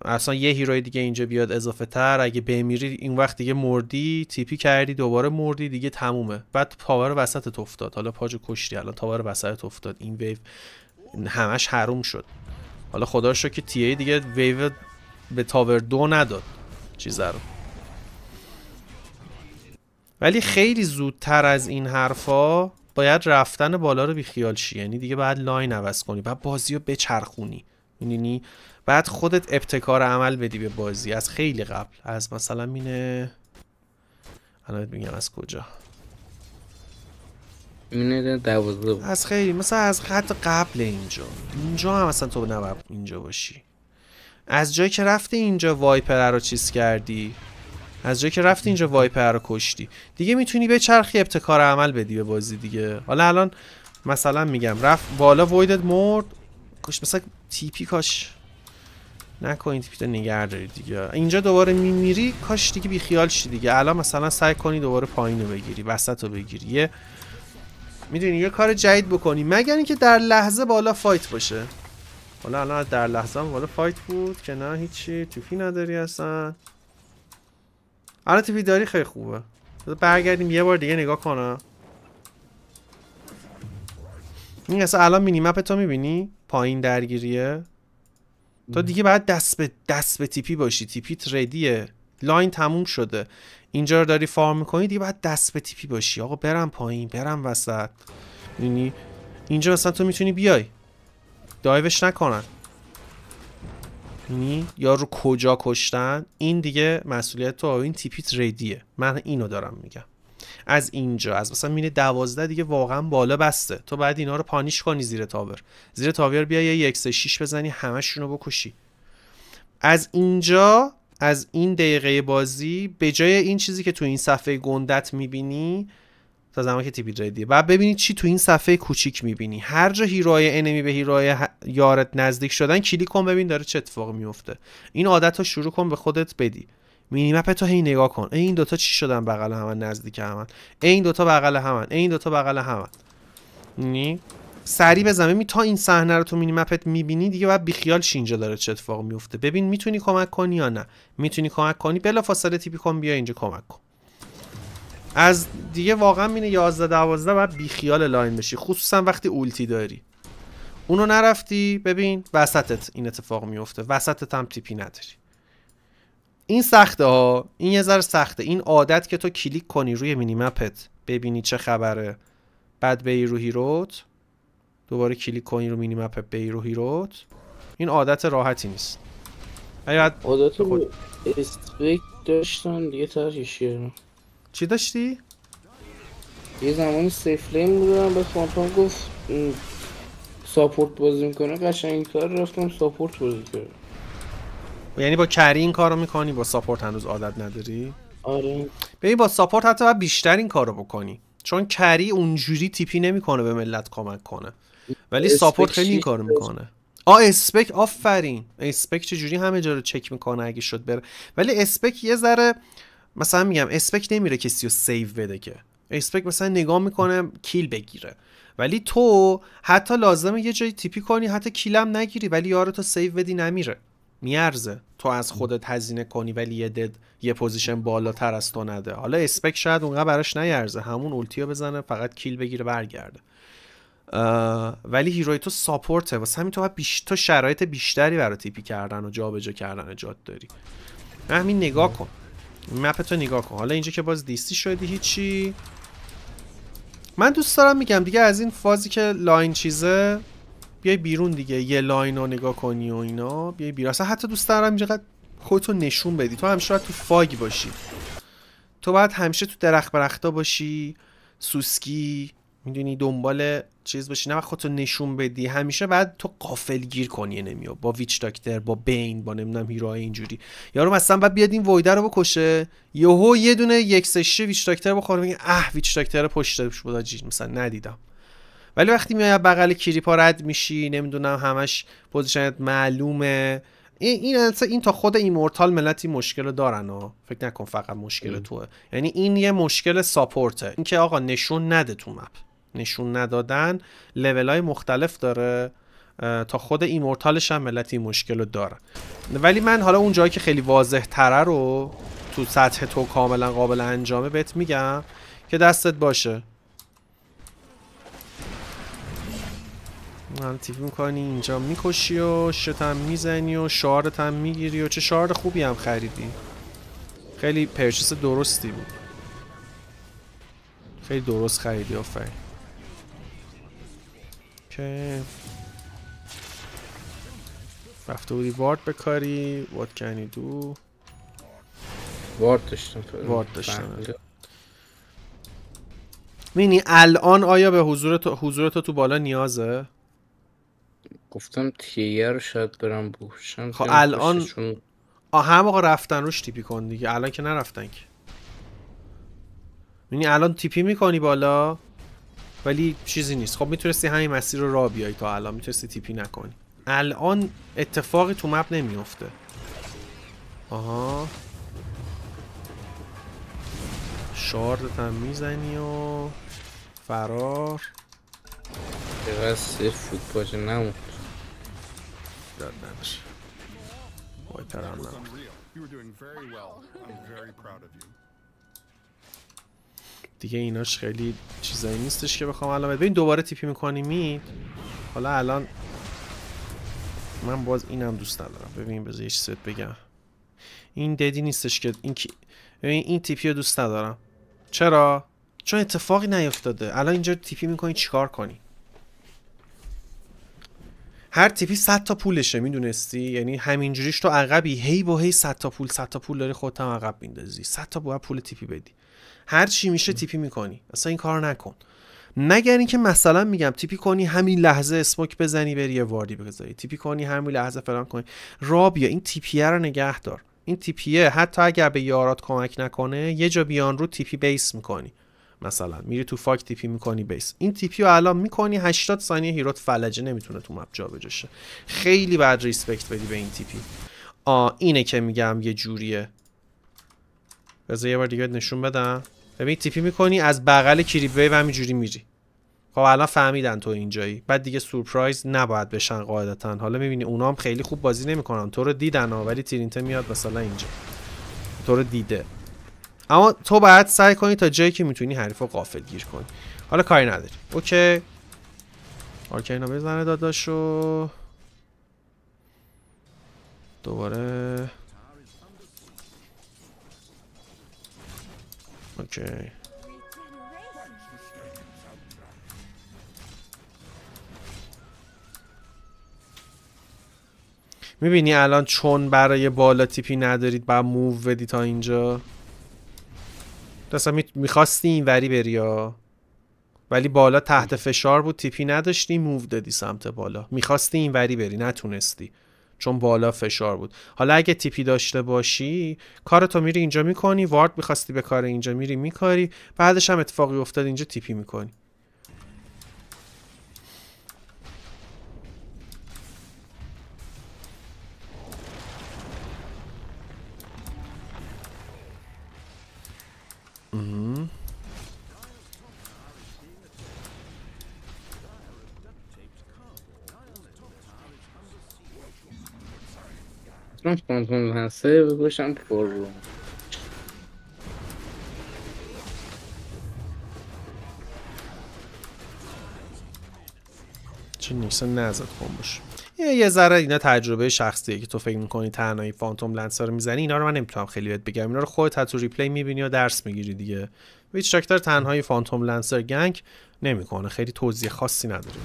اصلا یه هیروی دیگه اینجا بیاد اضافه تر اگه بمیری این وقت دیگه مردی تیپی کردی دوباره مردی دیگه تمومه بعد پاور تو افتاد حالا پاجو کشتی الان پاور وسطت افتاد این ویو همش حروم شد حالا خدا شد که تیه دیگه ویو به تاور دو نداد چیز رو ولی خیلی زودتر از این حرفا باید رفتن بالا رو بیخیال شی یعنی دیگه باید لاین عوض کنی بعد بازی رو بچرخونی میدونی بعد خودت ابتکار عمل بدی به بازی از خیلی قبل از مثلا مینه الان میگم از کجا مینه از خیلی مثلا از خط قبل اینجا اینجا هم مثلا تو نباید اینجا باشی از جایی که رفته اینجا وایپر رو چیز کردی از جایی که رفتی اینجا وایپر رو کشتی دیگه میتونی به چرخی ابتکار عمل بدی به بازی دیگه حالا الان مثلا میگم رفت بالا ویدت مرد کش مثلا تیپی کاش نکنید پیتا نگه دارید دیگه اینجا دوباره میمیری کاش دیگه بیخیال شی دیگه الان مثلا سعی کنی دوباره پایین رو بگیری وسط رو بگیری میدونی یه کار جدید بکنی مگر اینکه در لحظه بالا فایت باشه حالا الان در لحظه بالا فایت بود که نه هیچی توفی نداری اصلا الان آره، تیپی داری خیلی خوبه برگردیم یه بار دیگه نگاه کنم این اصلا الان مینی مپ تو میبینی پایین درگیریه تو دیگه باید دست به دست به تیپی باشی تیپی ردیه لاین تموم شده اینجا رو داری فارم میکنی دیگه باید دست به تیپی باشی آقا برم پایین برم وسط اینجا مثلا تو میتونی بیای دایوش نکنن یعنی یا رو کجا کشتن این دیگه مسئولیت تو این تیپیت ریدیه من اینو دارم میگم از اینجا از مثلا مینه دوازده دیگه واقعا بالا بسته تو بعد اینا رو پانیش کنی زیر تاور زیر تاور بیا یه یک سه شیش بزنی همشون رو بکشی از اینجا از این دقیقه بازی به جای این چیزی که تو این صفحه گندت میبینی تا زمانی که تیپی جدیه و بعد ببینید چی تو این صفحه کوچیک میبینی هر جا هیروهای انمی به هیروهای یارت نزدیک شدن کلیک کن ببین داره چه اتفاق میفته این عادت رو شروع کن به خودت بدی مینیمپ تو هی نگاه کن این دوتا چی شدن بغل همن نزدیک همن این دوتا بغل همن این دوتا بغل همن نی یعنی سری به زمین تا این صحنه رو تو مینیمپت میبینی دیگه بعد بیخیال شی اینجا داره چه اتفاق میفته ببین میتونی کمک کنی یا نه میتونی کمک کنی بلافاصله تیپی کن بیا اینجا کمک کن از دیگه واقعا مینه 11 12 بعد بیخیال لاین بشی خصوصا وقتی اولتی داری اونو نرفتی ببین وسطت این اتفاق میفته وسطت هم تیپی نداری این سخته ها این یه ذره سخته این عادت که تو کلیک کنی روی مینی مپت ببینی چه خبره بعد به رو هیروت دوباره کلیک کنی رو مینی مپ رو هیروت این عادت راحتی نیست عادت خود... استریک داشتن دیگه ترکش چی داشتی؟ یه زمانی سیفلیم بودم به فانتوم گفت ساپورت بازی میکنه قشنگ این کار رفتم ساپورت بازی کردم یعنی با کری این کارو میکنی با ساپورت هنوز عادت نداری آره ببین با ساپورت حتی باید بیشتر این کارو بکنی چون کری اونجوری تیپی نمیکنه به ملت کمک کنه ولی ساپورت خیلی این کارو میکنه آ اسپک آفرین اسپک چجوری همه جا رو چک میکنه اگه شد بره ولی اسپک یه ذره مثلا میگم اسپک نمیره کسی رو سیو بده که اسپک مثلا نگاه میکنه کیل بگیره ولی تو حتی لازمه یه جایی تیپی کنی حتی کیلم نگیری ولی یارو تو سیو بدی نمیره میارزه تو از خودت هزینه کنی ولی یه دد یه پوزیشن بالاتر از تو نده حالا اسپک شاید اونقدر براش نیارزه همون اولتیو بزنه فقط کیل بگیره برگرده ولی هیروی ساپورته واسه همین تو تو شرایط بیشتری برای تیپی کردن و جابجا کردن ایجاد داری همین نگاه کن مپ تو نگاه کن حالا اینجا که باز دیستی شدی هیچی من دوست دارم میگم دیگه از این فازی که لاین چیزه بیای بیرون دیگه یه لاین رو نگاه کنی و اینا بیای بیرون اصلا حتی دوست دارم اینجا خودتو نشون بدی تو همیشه باید تو فاگ باشی تو باید همیشه تو درخت برختا باشی سوسکی میدونی دنبال چیز باشی نه خودتو نشون بدی همیشه بعد تو قافل گیر کنی نمیاد با ویچ داکتر با بین با نمیدونم هیروهای اینجوری یارو مثلا بعد بیاد این وایده رو بکشه یهو یه دونه یک سشه ویچ داکتر بخوره میگه اه ویچ داکتر پشتش بود آجی مثلا ندیدم ولی وقتی میای بغل کریپا رد میشی نمیدونم همش پوزیشنت معلومه این این این تا خود ایمورتال ملتی مشکل رو دارن ها فکر نکن فقط مشکل توه یعنی این یه مشکل ساپورته اینکه آقا نشون نده تو مپ نشون ندادن لیول های مختلف داره تا خود ایمورتالش هم ملت این مشکل رو داره ولی من حالا اون جایی که خیلی واضح تره رو تو سطح تو کاملا قابل انجامه بهت میگم که دستت باشه من تیپ میکنی اینجا میکشی و شتم میزنی و شعارت هم میگیری و چه شعار خوبی هم خریدی خیلی پرچیس درستی بود خیلی درست خریدی آفرین باشه رفته بودی وارد بکاری وارد کنی دو وارد داشتم وارد داشتم مینی الان آیا به حضور تو, تو, بالا نیازه؟ گفتم تیر شاید برم بوشم خب الان چون... هم آقا رفتن روش تیپی کن دیگه الان که نرفتن که الان تیپی میکنی بالا ولی چیزی نیست خب میتونستی همین مسیر رو را بیای تا الان میتونستی تیپی نکنی الان اتفاقی تو مپ نمیفته آها شاردت هم میزنی و فرار دقیقه سیف فوت باشه نمود دیگه ایناش خیلی چیزایی نیستش که بخوام الان ببین دوباره تیپی میکنی می حالا الان من باز اینم دوست ندارم ببین بذار یه چیزت بگم این ددی نیستش که این کی... این تیپی رو دوست ندارم چرا چون اتفاقی نیفتاده الان اینجا تیپی میکنی چیکار کنی هر تیپی 100 تا پولشه میدونستی یعنی همینجوریش تو عقبی هی با هی 100 تا پول 100 تا پول داری خودت هم عقب میندازی 100 تا باید پول تیپی بدی هر چی میشه تیپی میکنی اصلا این کار نکن مگر اینکه مثلا میگم تیپی کنی همین لحظه اسموک بزنی بری یه واردی بگذاری تیپی کنی همین لحظه فلان کنی را بیا این تیپیه رو نگه دار این تیپیه حتی اگر به یارات کمک نکنه یه جا بیان رو تیپی بیس میکنی مثلا میری تو فاک تیپی میکنی بیس این تیپی رو الان میکنی 80 ثانیه هیروت فلجه نمیتونه تو مپ جا بجاشه. خیلی بعد ریسپکت بدی به این تیپی آ اینه که میگم یه جوریه بذار یه بار دیگه نشون بدم ببین تیپی میکنی از بغل کریپ ویو همینجوری میری خب الان فهمیدن تو اینجایی بعد دیگه سورپرایز نباید بشن قاعدتا حالا میبینی اونا هم خیلی خوب بازی نمیکنن تو رو دیدن ها ولی ترینته میاد مثلا اینجا تو رو دیده اما تو باید سعی کنی تا جایی که میتونی حریف رو قافل گیر کنی حالا کاری نداری اوکی اینا بزنه داداشو دوباره می میبینی الان چون برای بالا تیپی ندارید با موو بدی تا اینجا دستا میخواستی این وری بری یا ولی بالا تحت فشار بود تیپی نداشتی موو دادی سمت بالا میخواستی این وری بری نتونستی چون بالا فشار بود حالا اگه تیپی داشته باشی کارتو میری اینجا میکنی وارد میخواستی به کار اینجا میری میکاری بعدش هم اتفاقی افتاد اینجا تیپی میکنی mm فانتوم پانتون هسته بکشم پر رو چه نیکسن نزد باشه یه ذره اینا تجربه شخصیه که تو فکر میکنی تنهایی فانتوم لنسا رو میزنی اینا رو من نمیتونم خیلی بهت بگم اینا رو خودت تو ریپلی میبینی و درس میگیری دیگه ویچ تنهایی فانتوم لنسر گنگ نمیکنه خیلی توضیح خاصی نداره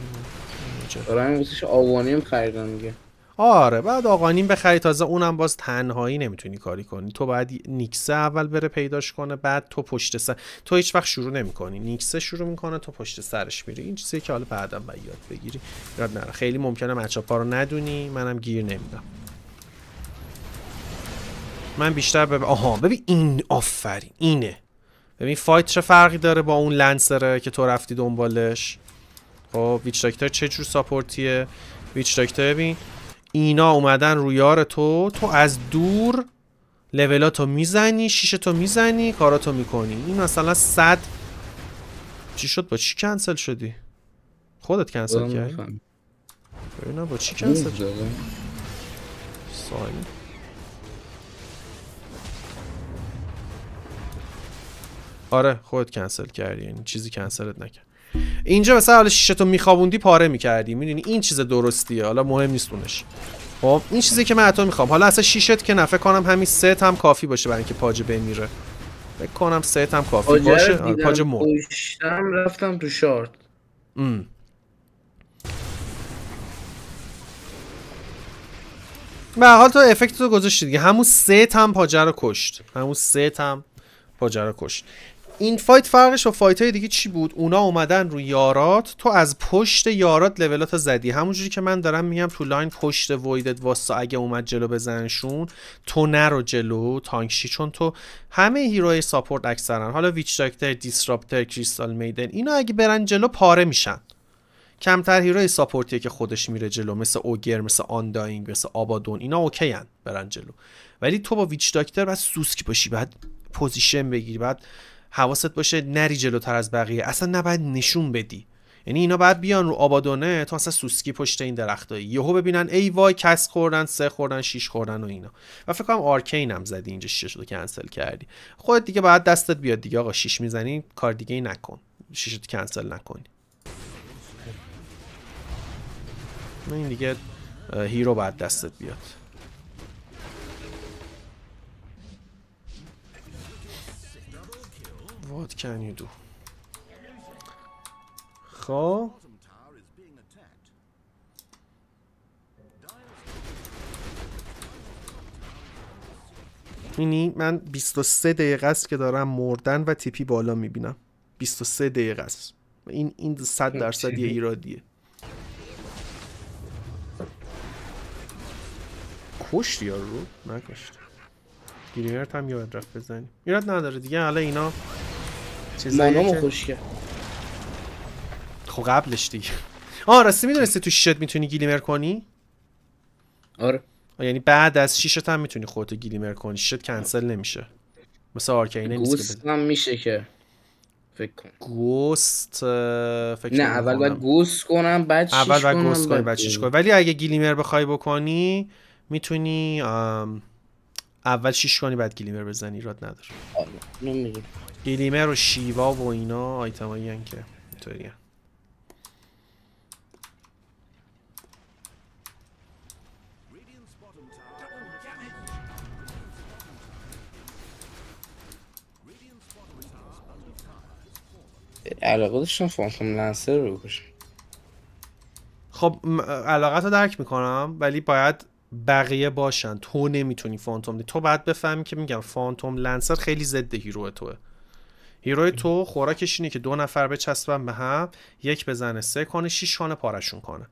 دارم آوانیم خریدم میگه آره بعد آقانین بخری تازه اونم باز تنهایی نمیتونی کاری کنی تو باید نیکسه اول بره پیداش کنه بعد تو پشت سر تو هیچ وقت شروع نمیکنی نیکسه شروع میکنه تو پشت سرش میری این چیزی که حالا بعدم باید یاد بگیری یاد نره خیلی ممکنه مچاپا رو ندونی منم گیر نمیدم من بیشتر به آها ببین این آفرین اینه ببین فایت چه فرقی داره با اون لنسره که تو رفتی دنبالش خب ویچ چه جور ساپورتیه ویچ ببین اینا اومدن رو یار تو تو از دور لولاتو میزنی تو میزنی کاراتو میکنی این مثلا صد چی شد با چی کنسل شدی خودت کنسل کردی ببینم با چی کنسل خب، آره خودت کنسل کردی یعنی چیزی کنسلت نکرد اینجا مثلا حالا شیشتو میخوابوندی پاره میکردی میدونی این چیز درستیه حالا مهم نیست اونش خب این چیزی که من حتی میخوام حالا اصلا شیشت که نفه کنم همین سه هم کافی باشه برای اینکه پاجه بمیره فکر کنم سه هم کافی باشه آره، پاجه مرد رفتم تو شارت به حال تو افکت تو گذاشتی دیگه همون سه هم پاجه رو کشت همون سه هم پاجه رو کشت این فایت فرقش با فایت های دیگه چی بود اونا اومدن رو یارات تو از پشت یارات لولات زدی همونجوری که من دارم میگم تو لاین پشت ویدت واسه اگه اومد جلو بزنشون تو نرو جلو تانکشی چون تو همه هیروهای ساپورت اکثرا حالا ویچ داکتر دیسراپتر کریستال میدن اینا اگه برن جلو پاره میشن کمتر هیروی ساپورتیه که خودش میره جلو مثل اوگر مثل آنداینگ مثل آبادون اینا اوکی برن جلو ولی تو با ویچ داکتر بعد سوسک باشی بعد پوزیشن بگیری بعد حواست باشه نری جلوتر از بقیه اصلا نباید نشون بدی یعنی اینا بعد بیان رو آبادونه تا اصلا سوسکی پشت این درختایی یهو ببینن ای وای کس خوردن سه خوردن شیش خوردن و اینا و فکر کنم آرکین هم زدی اینجا شیش شده کنسل کردی خودت دیگه باید دستت بیاد دیگه آقا شیش میزنی کار دیگه ای نکن رو کنسل نکنی این دیگه هیرو بعد دستت بیاد What can you do? خب. من 23 دقیقه است که دارم مردن و تیپی بالا میبینم 23 دقیقه است این این 100 درصد یه ایرادیه کشت یارو رو نکشت گیریرت هم یاد رفت بزنیم ایراد نداره دیگه حالا اینا منامو خوش کرد خب قبلش دیگه آه راستی میدونستی تو شیشت میتونی گلیمر کنی؟ آره یعنی بعد از شیشت هم میتونی خودتو گلیمر کنی شیشت کنسل نمیشه مثل آرکینه نیست که هم میشه که فکر کن گوست فکر نه اول باید گوست کنم بعد شیش اول باید گوست کنی بعد شیش کنی ولی اگه گلیمر بخوای بکنی میتونی اول شیش کنی بعد گلیمر بزنی راد نداره آره نمیدونم گلیمر و شیوا و اینا آیتم هایی که اینطوری علاقه داشتم فانتوم لنسر رو بکشم خب علاقه رو درک میکنم ولی باید بقیه باشن تو نمیتونی فانتوم دی تو باید بفهمی که میگم فانتوم لنسر خیلی ضد هیرو توه هیروی تو خوراکش اینه که دو نفر بچسبن به هم یک بزنه سه کنه شیش کنه پارشون کنه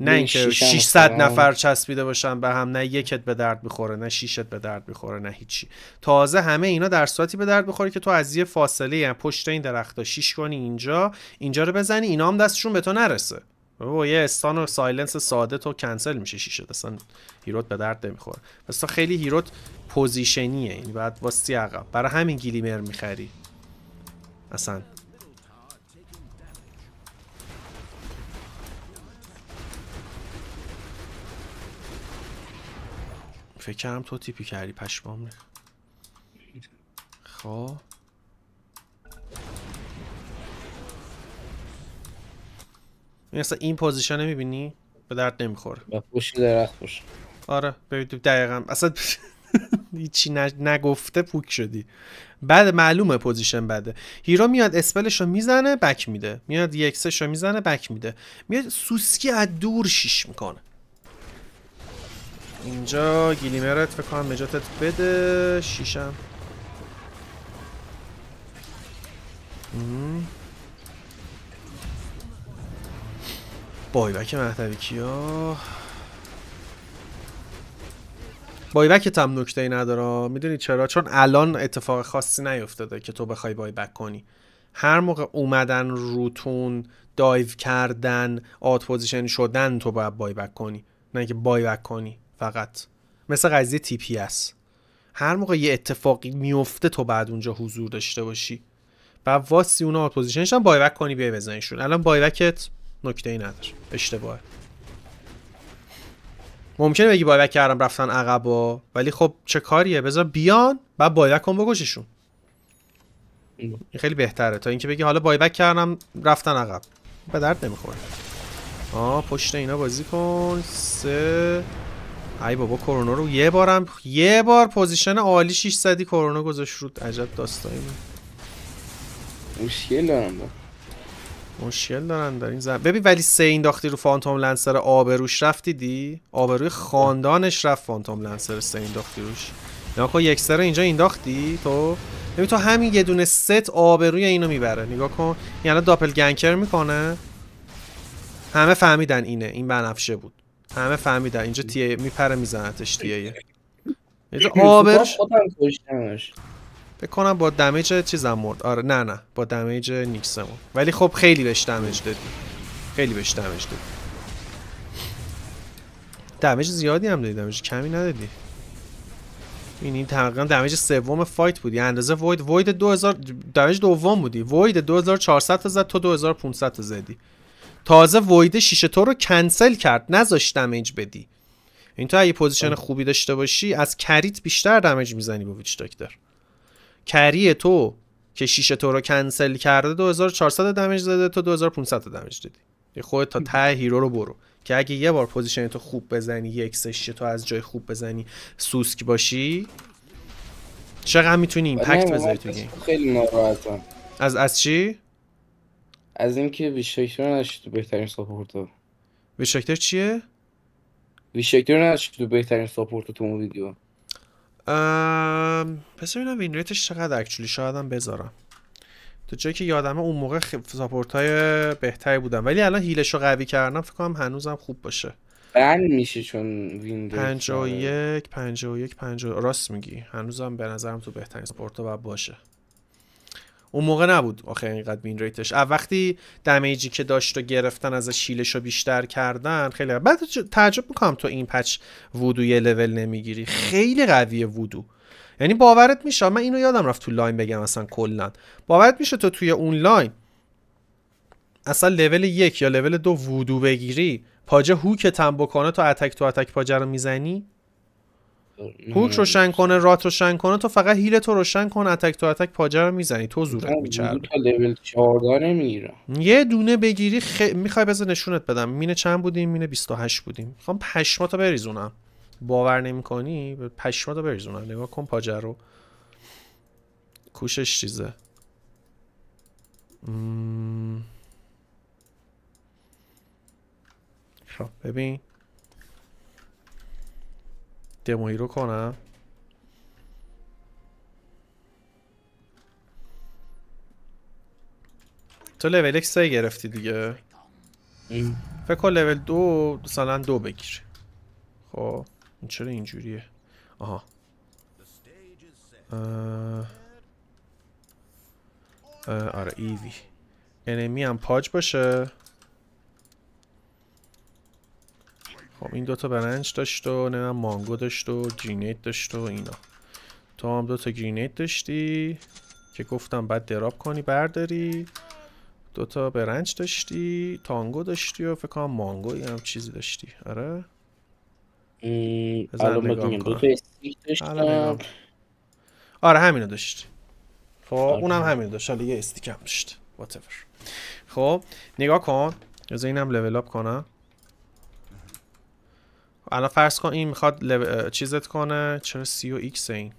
نه اینکه 600 نفر چسبیده باشن به هم نه یکت به درد بخوره نه شیشت به درد بخوره نه هیچی تازه همه اینا در صورتی به درد بخوره که تو از یه فاصله یعنی پشت این درختا شیش کنی اینجا اینجا رو بزنی اینا هم دستشون به تو نرسه با یه استان و سایلنس ساده تو کنسل میشه شیشت اصلا هیروت به درد نمیخوره پس خیلی هیروت پوزیشنیه یعنی بعد واسه عقب برای همین گیلیمر میخری اصلا فکر کردم تو تیپی کردی پشمام ره خب این اصلا این پوزیشن میبینی؟ به درد نمیخوره پوشی درخت خوش آره ببینید دقیقا اصلا <laughs> هیچی نگفته پوک شدی بعد معلومه پوزیشن بده هیرو میاد اسپلش رو میزنه بک میده میاد یکسش رو میزنه بک میده میاد سوسکی از دور شیش میکنه اینجا گلیمرت فکر کنم نجاتت بده شیشم بای بک مهدوی کیا بای هم نکته ای نداره میدونی چرا چون الان اتفاق خاصی نیفتاده که تو بخوای بایبک کنی هر موقع اومدن روتون دایو کردن آت پوزیشن شدن تو باید بای کنی نه اینکه بایبک کنی فقط مثل قضیه تی پی اس هر موقع یه اتفاقی میفته تو بعد اونجا حضور داشته باشی و واسی اون آت پوزیشنش هم بای کنی بیای بزنیشون الان بای نکته ای نداره اشتباهه ممکنه بگی بایبک کردم رفتن عقب و ولی خب چه کاریه بذار بیان بعد بایبک کن بکششون این خیلی بهتره تا اینکه بگی حالا بایبک کردم رفتن عقب به درد نمیخوره آه پشت اینا بازی کن سه ای بابا کرونا رو یه بارم یه بار پوزیشن عالی 600 کرونا گذاشت رو عجب داستانی مشکل دارم مشکل دارن در این زمین. ببین ولی سه داختی رو فانتوم لنسر آبروش رفت دیدی آبروی خاندانش رفت فانتوم لنسر سه داختی روش نگاه کن یک سر اینجا اینداختی تو ببین تو همین یه دونه ست آبروی اینو میبره نگاه کن یعنی داپل گنکر میکنه همه فهمیدن اینه این بنفشه بود همه فهمیدن اینجا تیه میپره میزنتش تیه اینجا کنم با دمیج چیزم مرد آره نه نه با دمیج نیکسمون ولی خب خیلی بهش دمیج دادی خیلی بهش دمیج دادی دمیج زیادی هم دادی دمیج کمی ندادی این این تقریبا دمیج سوم فایت بودی اندازه وید وید 2000 دمیج دوم بودی وید 2400 تا زد تو 2500 تا زدی تازه وید شیشه تو رو کنسل کرد نذاشت دمیج بدی این تو اگه پوزیشن خوبی داشته باشی از کریت بیشتر دمیج میزنی با ویچ دکتر کری تو که شیشه تو رو کنسل کرده 2400 دمیج زده تو 2500 دمیج دادی. خودت تا ته هیرو رو برو که اگه یه بار پوزیشن تو خوب بزنی یک تو از جای خوب بزنی سوسک باشی چقدر میتونی امپکت بله، بذاری تو گیم خیلی ناراحتم از از چی از اینکه ویشکتر نشد تو بهترین ساپورتو ویشکتر چیه ویشکتر نشد تو بهترین ساپورت تو اون ویدیو پس ببینم وین ریتش چقدر اکچولی شاید هم بذارم تو جایی که یادمه اون موقع ساپورت های بهتری بودن ولی الان هیلش رو قوی کردم فکر کنم هنوزم خوب باشه بند میشه چون ویندوز 51 51 50 راست میگی هنوزم به نظرم تو بهترین ساپورت ها باشه اون موقع نبود آخه اینقدر بین ریتش وقتی دمیجی که داشت و گرفتن از شیلش رو بیشتر کردن خیلی بعد تعجب میکنم تو این پچ وودو یه لول نمیگیری خیلی قویه وودو یعنی باورت میشه من اینو یادم رفت تو لاین بگم اصلا کلا باورت میشه تو توی اون لاین اصلا لول یک یا لول دو وودو بگیری پاجه هوکتم بکنه تو اتک تو اتک پاجه رو میزنی هوک روشن کنه رات روشن کنه تو فقط هیل تو روشن کن اتک تو اتک پاجر رو میزنی تو زورت تو لول 14 یه دونه بگیری میخوای بذار نشونت بدم مینه چند بودیم مینه 28 بودیم میخوام پشماتو بریزونم باور نمیکنی پشماتو بریزونم نگاه کن پاجر رو کوشش چیزه خب ببین دمو رو کنم تو لول یک سه گرفتی دیگه فکر کن لول دو مثلا دو بگیر خب این چرا اینجوریه آها آره ایوی انمی هم پاج باشه خب این دوتا برنج داشت و نمیدونم مانگو داشت و جینیت داشت و اینا تو هم دوتا گرینیت داشتی که گفتم بعد دراب کنی برداری دوتا برنج داشتی تانگو داشتی و فکر کنم مانگو هم چیزی داشتی آره الان استیک داشتم آره همینو داشتی خب آره. اونم همین داشت حالا یه استیک هم داشت خب نگاه کن از اینم لول اپ کنم الان فرض کن این میخواد چیزت کنه چرا سی و ایکس این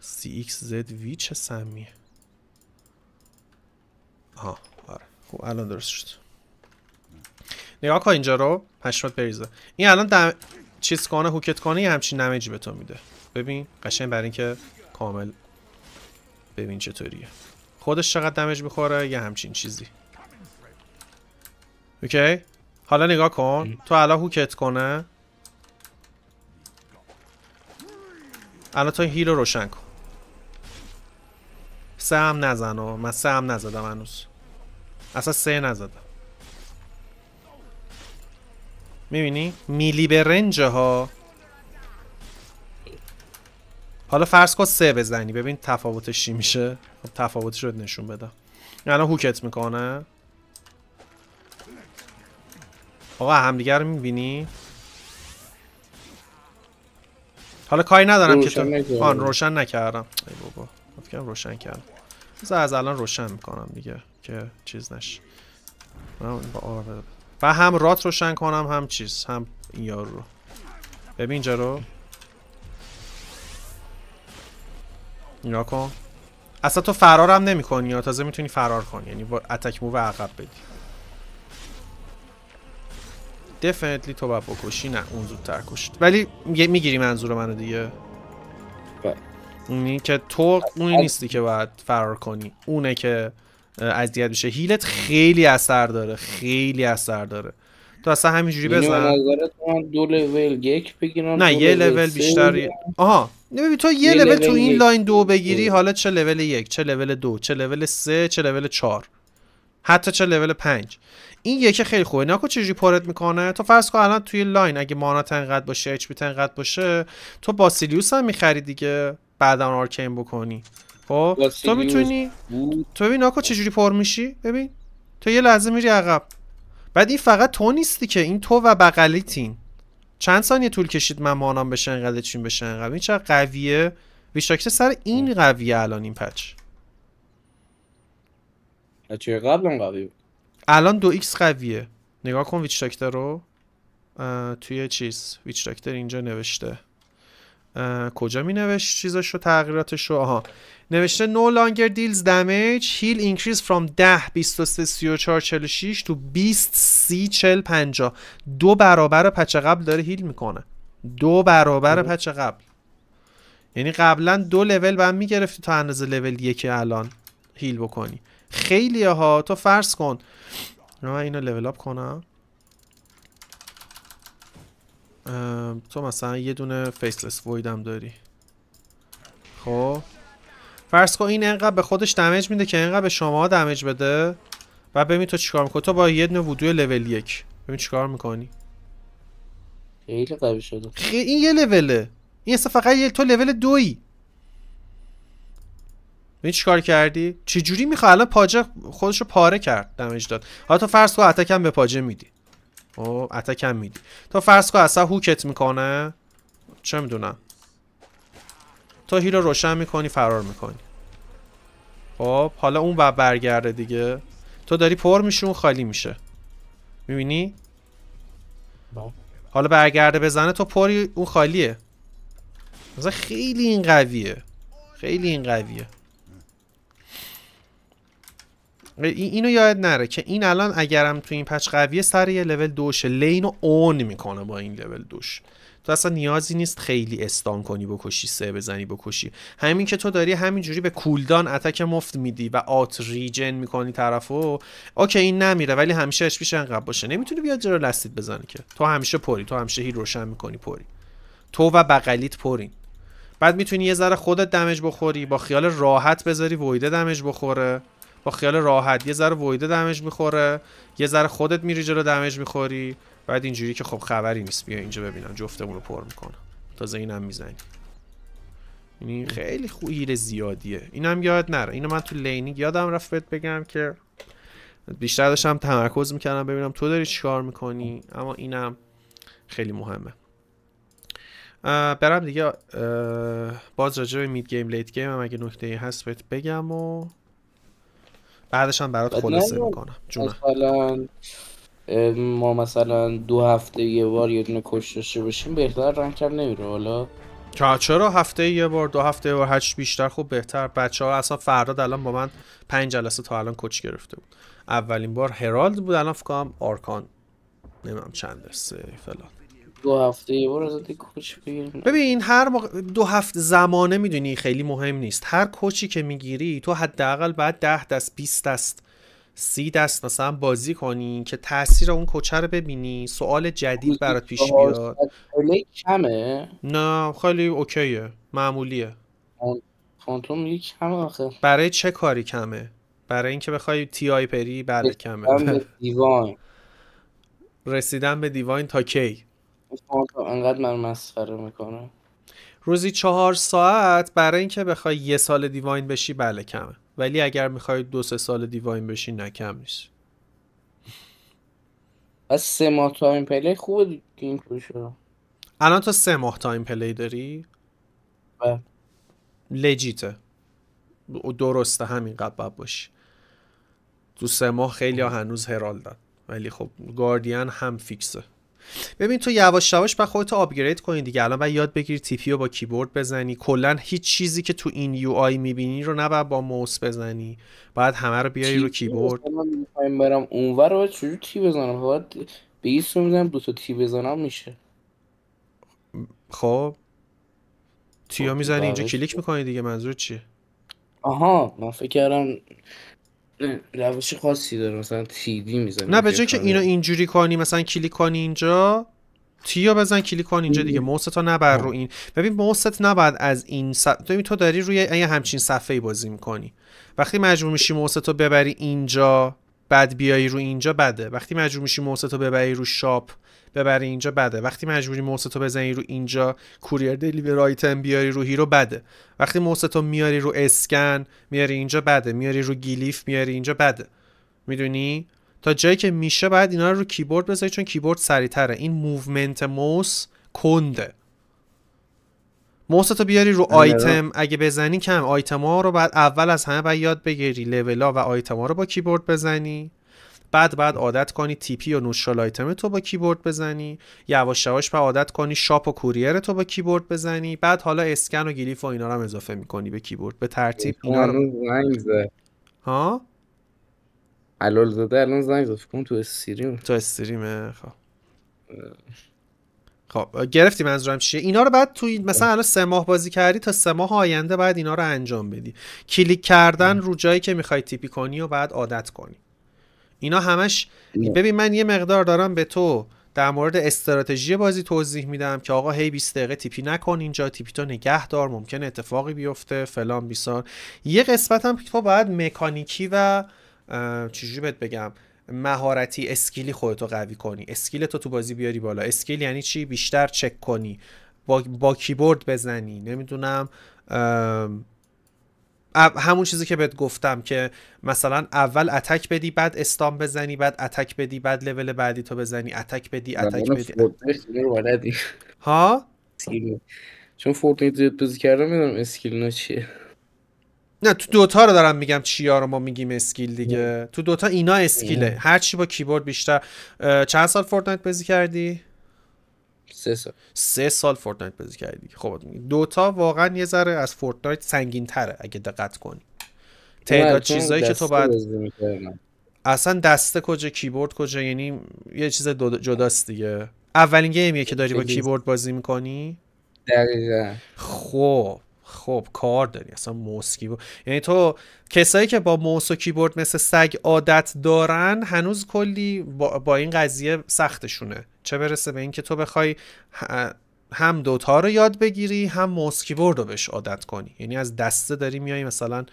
سی ایکس زد وی چه سمیه ها آره خب الان درست شد نگاه کن اینجا رو پشمت بریزه این الان دم... چیز کنه هوکت کنه یه همچین نمیجی به تو میده ببین قشنگ برای اینکه کامل ببین چطوریه خودش چقدر دمج میخوره یه همچین چیزی اوکی حالا نگاه کن تو الان هوکت کنه الان تو هیل رو روشن کن سه هم نزن و من سه هم نزدم هنوز اصلا سه نزدم میبینی؟ میلی به رنجه ها حالا فرض کن سه بزنی ببین تفاوتش چی میشه تفاوت تفاوتش رو نشون بدم الان هوکت میکنه آقا همدیگر رو میبینی حالا کاری ندارم که تو آن روشن نکردم ای بابا گفتم روشن کردم از از الان روشن میکنم دیگه که چیز نش. با و هم رات روشن کنم هم چیز هم این یارو رو ببین اینجا رو کن اصلا تو فرارم نمی کنی یا تازه میتونی فرار کنی یعنی با اتک موو عقب بدی دفنتلی تو باید بکشی نه اون زودتر کشت ولی میگیری منظور منو دیگه بله. اونی که تو اونی نیستی که باید فرار کنی اونه که اذیت میشه هیلت خیلی اثر داره خیلی اثر داره تو اصلا همینجوری یعنی بزن دو نه یه لول بیشتر آها ببین تو یه لول تو این لاین دو بگیری حالا چه لول یک چه لول دو چه لول سه چه لول چهار حتی چه لول پنج این یکی خیلی خوبه ناکو چجوری پرت میکنه تو فرض کن الان توی لاین اگه مانا انقدر باشه اچ پی انقدر باشه تو باسیلیوس هم میخری دیگه بعدا آرکین بکنی خب تو میتونی تو ببین ناکو چجوری پر میشی ببین تو یه لحظه میری عقب بعد این فقط تو نیستی که این تو و بغلیتین چند ثانیه طول کشید من مانام بشه انقدر چین بشه انقدر این قویه ویشاکت سر این قویه الان این پچ چه قبل قوی بود الان دو x قویه نگاه کن ویچ رو توی چیز ویچ اینجا نوشته کجا می نوشت رو تغییراتش رو آها نوشته نو لانگر دیلز damage هیل اینکریز from 10 23 34 46 تو 20 30 40 50 دو برابر پچه قبل داره هیل میکنه دو برابر پچ قبل یعنی قبلا دو لول بهم میگرفتی تا اندازه لول یکی الان هیل بکنی خیلی ها تو فرض کن من اینو لول اپ کنم تو مثلا یه دونه فیسلس وید هم داری خب فرض کن این انقدر به خودش دمیج میده که انقدر به شما دمیج بده و ببین تو چیکار میکنی تو با یه دونه وودوی لول یک ببین چیکار میکنی خیلی قوی شده خیلی این یه لوله این اصلا فقط یه تو لول دوی ببین چیکار کردی چجوری میخواه؟ الان پاجه خودش رو پاره کرد دمیج داد حالا تو فرض کن به پاجه میدی خب اتک میدی تو فرض کن اصلا هوکت میکنه چه میدونم تو هیلو روشن میکنی فرار میکنی خب حالا اون و برگرده دیگه تو داری پر میشه اون خالی میشه میبینی؟ حالا برگرده بزنه تو پری اون خالیه خیلی این قویه خیلی این قویه اینو یاد نره که این الان اگرم تو این پچ قویه سر یه لول دوشه لینو اون میکنه با این لول دوش تو اصلا نیازی نیست خیلی استان کنی بکشی سه بزنی بکشی همین که تو داری همینجوری به کولدان اتک مفت میدی و آت ریجن میکنی طرفو اوکی این نمیره ولی همیشه اش پیش انقب باشه نمیتونی بیاد جرا لستید بزنی که تو همیشه پری تو همیشه هی روشن میکنی پری تو و بغلیت پرین بعد میتونی یه ذره خودت دمج بخوری با خیال راحت بذاری ویده دمج بخوره با خیال راحت یه ذره ویده دمج میخوره یه ذره خودت میری جلو دمج میخوری بعد اینجوری که خب خبری نیست بیا اینجا ببینم جفتمون رو پر میکنم تازه اینم میزنی این یعنی خیلی خوب زیادیه اینم یاد نره اینو من تو لینینگ یادم رفت بهت بگم که بیشتر داشتم تمرکز میکردم ببینم تو داری چیکار میکنی اما اینم خیلی مهمه برم دیگه باز راجع به مید گیم لیت گیم هم اگه نکته هست بگم و بعدش هم برات خلاصه میکنم جون مثلا ما مثلا دو هفته یه بار یه دونه کشش داشته باشیم بهتر رنگ کم نمیره حالا چرا هفته یه بار دو هفته یه بار هرچی بیشتر خوب بهتر بچه ها اصلا فرداد الان با من پنج جلسه تا الان کچ گرفته بود اولین بار هرالد بود الان فکرم آرکان نمیم چند سه فلان دو هفته یه بار کوچ ببین هر دو هفته زمانه میدونی خیلی مهم نیست هر کوچی که میگیری تو حداقل بعد 10 دست 20 دست سی دست مثلا بازی کنی که تاثیر اون کوچه رو ببینی سوال جدید برات پیش بیاد کمه نه خیلی اوکیه معمولیه فانتوم یک کمه آخه برای چه کاری کمه برای اینکه بخوای تی آی پری بله کمه دیوان رسیدن به دیواین <laughs> تا کی انقدر من مسخره میکنه روزی چهار ساعت برای اینکه بخوای یه سال دیواین بشی بله کمه ولی اگر میخوای دو سه سال دیواین بشی نه کم نیست از سه ماه تایم پلی خوب این شد الان تا سه ماه تایم پلی داری؟ بله لجیته درسته همین قبب باشی تو سه ماه خیلی هنوز هرالدن ولی خب گاردین هم فیکسه ببین تو یواش یواش بعد خودت آپگرید کنی دیگه الان باید یاد بگیری تیپی رو با کیبورد بزنی کلا هیچ چیزی که تو این یو آی میبینی رو نه با موس بزنی بعد همه رو بیاری رو کیبورد من برم اونور رو چجوری تی بزنم باید به این دو تا تی بزنم میشه خب تیا خب، میزنی اینجا کلیک خب. میکنی دیگه منظور چیه آها من فکر کردم روش خاصی داره مثلا تیدی میزنی نه به جای که اینو اینجوری کنی مثلا کلیک کنی اینجا یا بزن کلیک کن اینجا دیگه موس تا نبر رو این ببین موست نباید از این تو تو داری روی این همچین صفحه بازی میکنی وقتی مجبور میشی موس تو ببری اینجا بعد بیای رو اینجا بده وقتی مجبور میشی موس تو ببری رو شاپ ببری اینجا بده وقتی مجبوری موستو بزنی رو اینجا کوریر دلیور آیتم بیاری رو هیرو بده وقتی موستو میاری رو اسکن میاری اینجا بده میاری رو گیلیف میاری اینجا بده میدونی تا جایی که میشه باید اینا رو, کیبورد بذاری چون کیبورد سریعتره این موومنت موس کنده موستو بیاری رو آیتم اگه بزنی کم ها رو بعد اول از همه باید یاد بگیری ها و آیتما رو با کیبورد بزنی بعد بعد عادت کنی تیپی و نوشال آیتم تو با کیبورد بزنی یواش یواش به عادت کنی شاپ و کوریر تو با کیبورد بزنی بعد حالا اسکن و گلیف و اینا رو هم اضافه میکنی به کیبورد به ترتیب اینا رو ها داده زده الان زنگ زد تو استریم تو استریمه خب خب گرفتی منظورم چیه اینا رو بعد توی مثلا الان سه ماه بازی کردی تا سه ماه آینده بعد اینا رو انجام بدی کلیک کردن رو جایی که میخوای تیپی کنی و بعد عادت کنی اینا همش ببین من یه مقدار دارم به تو در مورد استراتژی بازی توضیح میدم که آقا هی 20 دقیقه تیپی نکن اینجا تیپی تو نگه دار ممکن اتفاقی بیفته فلان بیسار یه قسمت هم تو باید مکانیکی و چجوری بهت بگم مهارتی اسکیلی خودتو قوی کنی اسکیل تو تو بازی بیاری بالا اسکیل یعنی چی بیشتر چک کنی با, با کیبورد بزنی نمیدونم همون چیزی که بهت گفتم که مثلا اول اتک بدی بعد استام بزنی بعد اتک بدی بعد لول بعدی تو بزنی اتک بدی اتک بدی ها چون فورتنایت زیاد بازی کردم میدونم اسکیل چیه نه تو دوتا رو دارم میگم چیا رو ما میگیم اسکیل دیگه تو دوتا اینا اسکیله هرچی با کیبورد بیشتر چند سال فورتنایت بازی کردی سه سال سه سال فورتنایت بازی کردی خب دوتا واقعا یه ذره از فورتنایت سنگین تره اگه دقت کنی تعداد چیزایی که تو بعد اصلا دسته کجا کیبورد کجا یعنی یه چیز جداست دیگه اولین گیمیه که داری با کیبورد بازی میکنی دقیقا خب خب کار داری اصلا موس کیبورد یعنی تو کسایی که با موس و کیبورد مثل سگ عادت دارن هنوز کلی با, این قضیه سختشونه چه برسه به اینکه تو بخوای هم دوتا رو یاد بگیری هم موس کیبورد رو بهش عادت کنی یعنی از دسته داری میای مثلا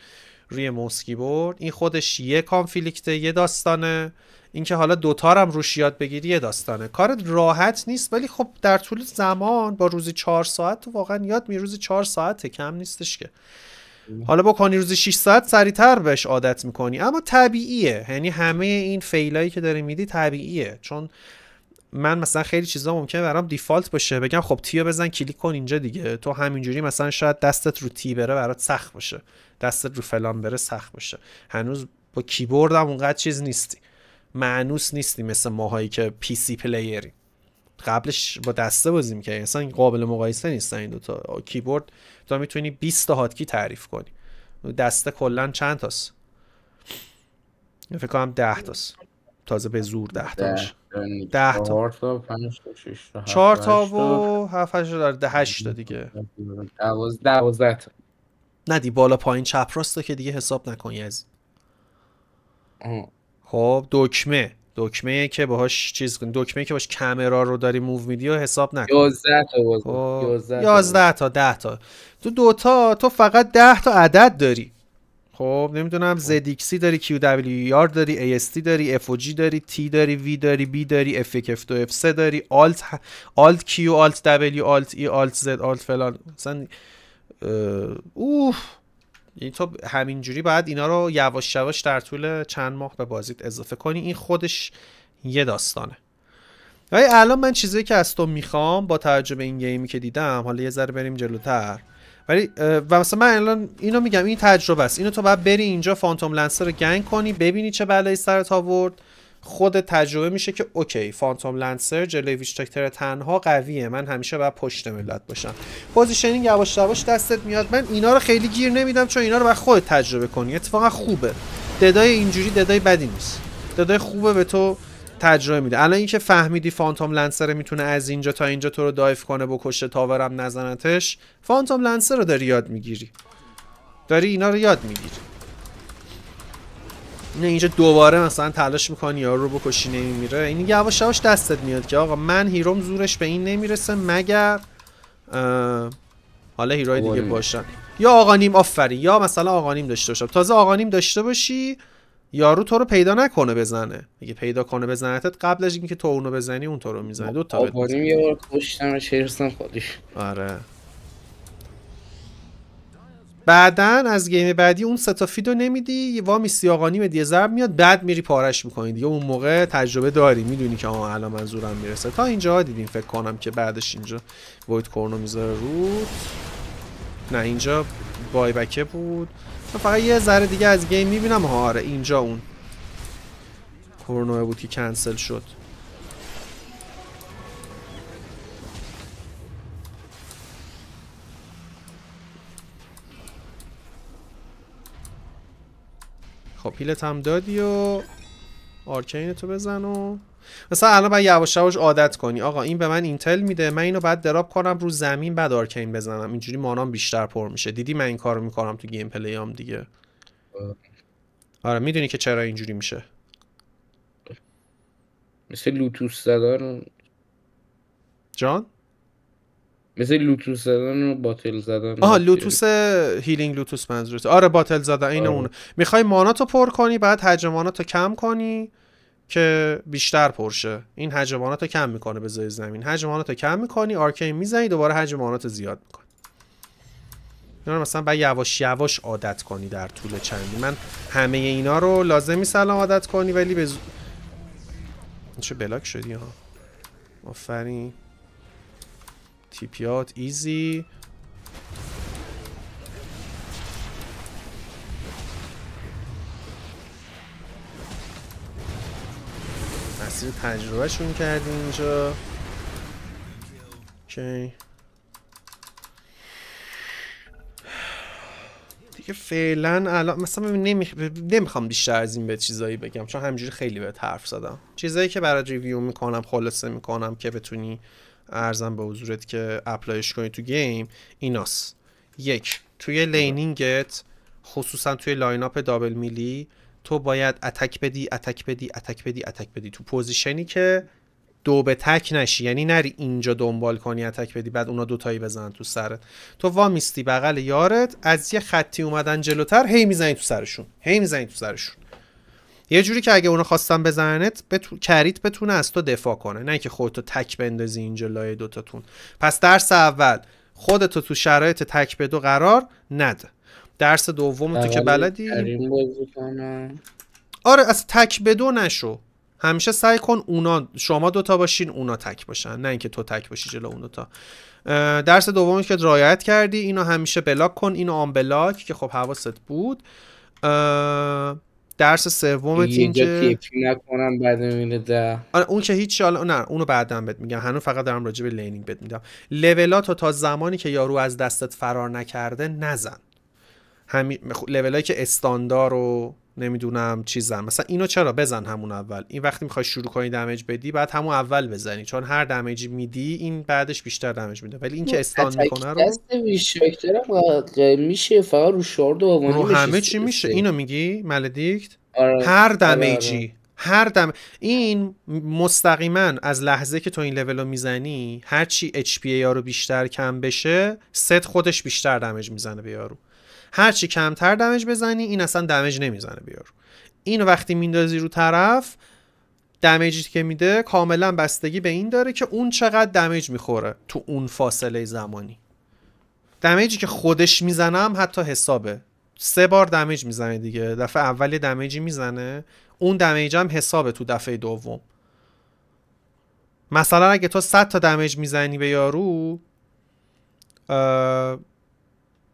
روی موس کیبورد این خودش یه کانفلیکت یه داستانه اینکه حالا دوتارم روش یاد بگیری یه داستانه کار راحت نیست ولی خب در طول زمان با روزی چهار ساعت تو واقعا یاد می روزی چهار ساعته کم نیستش که حالا کنی روزی 6 ساعت سریعتر بهش عادت میکنی اما طبیعیه یعنی همه این فیلایی که داری میدی طبیعیه چون من مثلا خیلی چیزا ممکنه برام دیفالت باشه بگم خب تیو بزن کلیک کن اینجا دیگه تو همینجوری مثلا شاید دستت رو تی بره برات سخت باشه دستت رو فلان بره سخت باشه هنوز با کیبوردم اونقدر چیز نیستی معنوس نیستی مثل ماهایی که پی سی پلیری قبلش با دسته بازی میکردی اصلا قابل مقایسه نیستن این دوتا کیبورد تو میتونی 20 تا هاتکی تعریف کنی دسته کلا چند تاست فکر کنم 10 تاست تازه به زور 10 تا میشه 10 تا 4 تا 5 تا 6 4 تا و 7 8 تا 8 تا دیگه 12 12 تا ندی بالا پایین چپ راست که دیگه حساب نکنی از خب دکمه دکمه که باهاش چیز دکمه که باهاش کامرا رو داری موو میدی و حساب نکن 11 تا 11 خب، تا 10 تا تو دو تا تو فقط 10 تا عدد داری خب نمیدونم خب. زدیکسی داری کیو دبلیو آر داری AST داری اف داری تی داری وی داری بی داری اف 2 اف 3 داری آلت آلت کیو آلت دبلیو آلت ای آلت زد آلت فلان مثلا اوه یعنی تو همینجوری باید اینا رو یواش یواش در طول چند ماه به بازیت اضافه کنی این خودش یه داستانه ولی الان من چیزی که از تو میخوام با توجه به این گیمی که دیدم حالا یه ذره بریم جلوتر ولی و مثلا من الان اینو میگم این تجربه است اینو تو باید بری اینجا فانتوم لنسر رو گنگ کنی ببینی چه بلایی سرت آورد خود تجربه میشه که اوکی فانتوم لنسر جلوی ویشتاکتر تنها قویه من همیشه باید پشت ملت باشم پوزیشنینگ یواش یواش دستت میاد من اینا رو خیلی گیر نمیدم چون اینا رو باید خودت تجربه کنی اتفاقا خوبه ددای اینجوری ددای بدی نیست ددای خوبه به تو تجربه میده الان اینکه فهمیدی فانتوم لنسر میتونه از اینجا تا اینجا تو رو دایف کنه بکشه تاورم نزنتش فانتوم لنسر رو داری یاد میگیری داری اینا رو یاد میگیری اینه اینجا دوباره مثلا تلاش میکنی یارو رو بکشی نمیمیره این یواش یواش دستت میاد که آقا من هیروم زورش به این نمیرسه مگر حالا هیروهای دیگه باشن یا آقانیم آفری یا مثلا آقانیم داشته باشم تازه آقانیم داشته باشی یارو تو رو پیدا نکنه بزنه اگه پیدا کنه بزنتت قبلش اینکه تو اونو بزنی اون تو رو میزنه دو تا آقانیم یه بار کشتم آره بعدا از گیم بعدی اون ستا رو نمیدی یه وا میسی آقا نیمه ضرب میاد بعد میری پارش میکنی دیگه اون موقع تجربه داری میدونی که آن الان منظورم میرسه تا اینجا دیدیم فکر کنم که بعدش اینجا وایت کورنو میذاره رو نه اینجا بای بکه بود فقط یه ذره دیگه از گیم میبینم آره اینجا اون کورنوه بود که کنسل شد خب هیلت هم دادی و آرکین تو بزن و مثلا الان باید یواش یواش عادت کنی آقا این به من اینتل میده من اینو بعد دراب کنم رو زمین بعد آرکین بزنم اینجوری مانام بیشتر پر میشه دیدی من این کارو میکنم تو گیم پلیام دیگه آره میدونی که چرا اینجوری میشه مثل لوتوس زدن جان مثل لوتوس زدن و باتل زدن آها لوتوس هیلینگ لوتوس منظورت آره باتل زدن این آره. اون میخوای ماناتو پر کنی بعد حجم ماناتو کم کنی که بیشتر پرشه این حجم ماناتو کم میکنه به زای زمین حجم ماناتو کم میکنی آرکین میزنی دوباره حجم ماناتو زیاد میکنی اینا مثلا باید یواش یواش عادت کنی در طول چندی من همه اینا رو لازمی سلام عادت کنی ولی به چه بلاک شدی ها آفرین تیپیات ایزی مسیر شون کردیم اینجا دیگه فعلا الان مثلا نمیخوام بیشتر از این به چیزایی بگم چون همینجوری خیلی به حرف زدم چیزایی که برای ریویو میکنم خلاصه میکنم که بتونی ارزم به حضورت که اپلایش کنی تو گیم ایناست یک توی لینینگت خصوصا توی لاین اپ دابل میلی تو باید اتک بدی اتک بدی اتک بدی اتک بدی تو پوزیشنی که دو به تک نشی یعنی نری اینجا دنبال کنی اتک بدی بعد اونا دوتایی بزنن تو سرت تو وامیستی بغل یارت از یه خطی اومدن جلوتر هی میزنی تو سرشون هی میزنی تو سرشون یه جوری که اگه اونو خواستن بزننت بتو... کریت بتونه از تو دفاع کنه نه اینکه خودتو تک بندازی اینجا لای دوتاتون پس درس اول خودتو تو شرایط تک به دو قرار نده درس دوم تو که بلدی آره از تک به دو نشو همیشه سعی کن اونا شما دوتا باشین اونا تک باشن نه اینکه تو تک باشی جلو اون دوتا درس دومی که رعایت کردی اینو همیشه بلاک کن اینو آن بلاک که خب حواست بود درس سوم تیم که نکنم بعد ده آره، اون که هیچ شال... نه اونو بعدم بهت میگم هنوز فقط دارم راجع به لینینگ بهت میگم تا تا زمانی که یارو از دستت فرار نکرده نزن همین لولایی که استاندار و نمیدونم چیزم مثلا اینو چرا بزن همون اول این وقتی میخوای شروع کنی دمیج بدی بعد همون اول بزنی چون هر دمیجی میدی این بعدش بیشتر دمیج میده ولی اینکه استان میکنه رو میشه فقط رو همه چی میشه اینو میگی ملدیکت آره، هر آره، آره. دمیجی هر دم این مستقیما از لحظه که تو این لول رو میزنی هرچی اچ پی رو بیشتر کم بشه ست خودش بیشتر دمیج میزنه به یارو هر چی کمتر دمج بزنی این اصلا دمج نمیزنه بیار این وقتی میندازی رو طرف دمیجی که میده کاملا بستگی به این داره که اون چقدر دمیج میخوره تو اون فاصله زمانی دمیجی که خودش میزنم حتی حسابه سه بار دمیج میزنه دیگه دفعه اول دمیجی میزنه اون دمیج هم حسابه تو دفعه دوم مثلا اگه تو 100 تا دمیج میزنی به یارو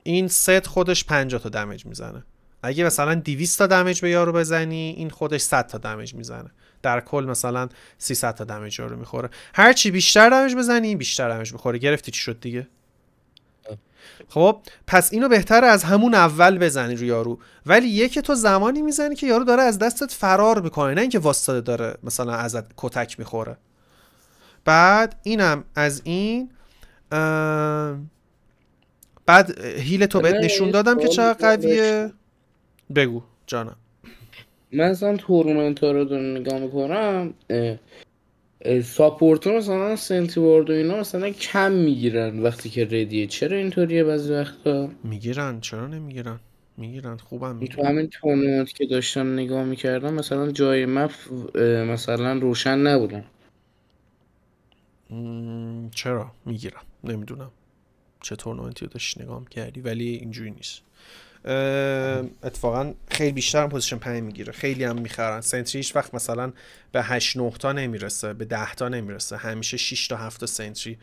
این ست خودش 50 تا دمیج میزنه اگه مثلا 200 تا دمیج به یارو بزنی این خودش 100 تا دمیج میزنه در کل مثلا 300 تا دمیج رو میخوره هر چی بیشتر دمیج بزنی بیشتر دمیج میخوره گرفتی چی شد دیگه خب پس اینو بهتر از همون اول بزنی رو یارو ولی یکی تو زمانی میزنی که یارو داره از دستت فرار میکنه نه اینکه واسطه داره مثلا ازت کتک میخوره بعد اینم از این بعد هیل تو بهت نشون دادم که چقدر قویه بگو جانم من مثلا تورنمنت ها رو نگاه میکنم ساپورت ها مثلا سنتی وارد و اینا مثلا کم میگیرن وقتی که ردیه چرا اینطوریه بعضی وقتا میگیرن چرا نمیگیرن میگیرن خوبم میگیرن تو همین تورنمنت که داشتم نگاه میکردم مثلا جای مف مثلا روشن نبودن چرا میگیرم نمیدونم چه تورنمنتی رو داشتی نگاه کردی ولی اینجوری نیست اتفاقا خیلی بیشتر هم پوزیشن 5 میگیره خیلی هم میخرن سنتری هیچ وقت مثلا به 8 9 تا نمیرسه به 10 تا نمیرسه همیشه 6 تا 7 تا سنتری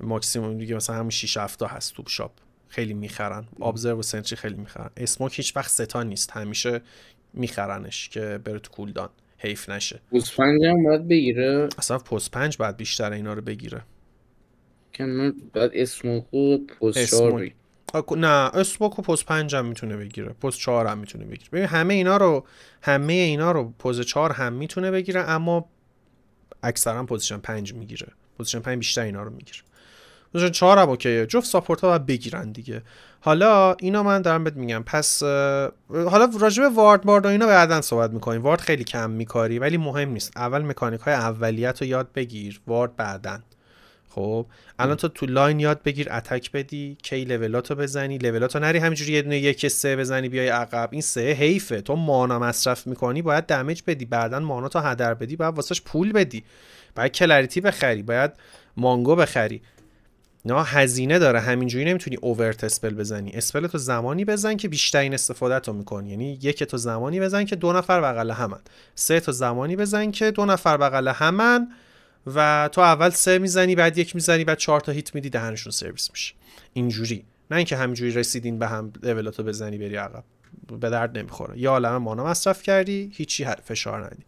ماکسیموم دیگه مثلا همین 6 7 تا هست توب شاپ خیلی میخرن ابزرو و سنتری خیلی میخرن اسموک هیچ وقت تا نیست همیشه میخرنش که بره تو کولدان حیف نشه پوز 5 هم باید بگیره اصلا پوز 5 بعد بیشتر اینا رو بگیره که من بعد اسموکو پوز 4 نه اسموکو پست 5 هم میتونه بگیره پست 4 هم میتونه بگیره ببین همه اینا رو همه اینا رو پوز 4 هم میتونه بگیره اما اکثرا پوزیشن 5 میگیره پوزیشن 5 بیشتر اینا رو میگیره پوزیشن 4 هم اوکیه جفت ساپورت ها باید بگیرن دیگه حالا اینا من دارم بهت میگم پس حالا راجب وارد بارد و اینا بعدا صحبت میکنیم وارد خیلی کم میکاری ولی مهم نیست اول مکانیک های اولیت رو یاد بگیر وارد بعدن خب الان تو تو لاین یاد بگیر اتک بدی کی لولاتو بزنی لولاتو نری همینجوری یه دونه یک سه بزنی بیای عقب این سه حیفه تو مانا مصرف میکنی باید دمیج بدی بعدا مانا تو هدر بدی باید واسش پول بدی باید کلریتی بخری باید مانگو بخری نه هزینه داره همینجوری نمیتونی اوورت اسپل بزنی اسپل تو زمانی بزن که بیشترین استفاده تو میکنی یعنی یک تو زمانی بزن که دو نفر بغل همن سه تو زمانی بزن که دو نفر بغل همن و تو اول سه میزنی بعد یک میزنی بعد چهار تا هیت میدی دهنشون سرویس میشه اینجوری نه اینکه همینجوری رسیدین به هم لولاتو بزنی بری عقب به درد نمیخوره یا عالم مانا مصرف کردی هیچی فشار ندی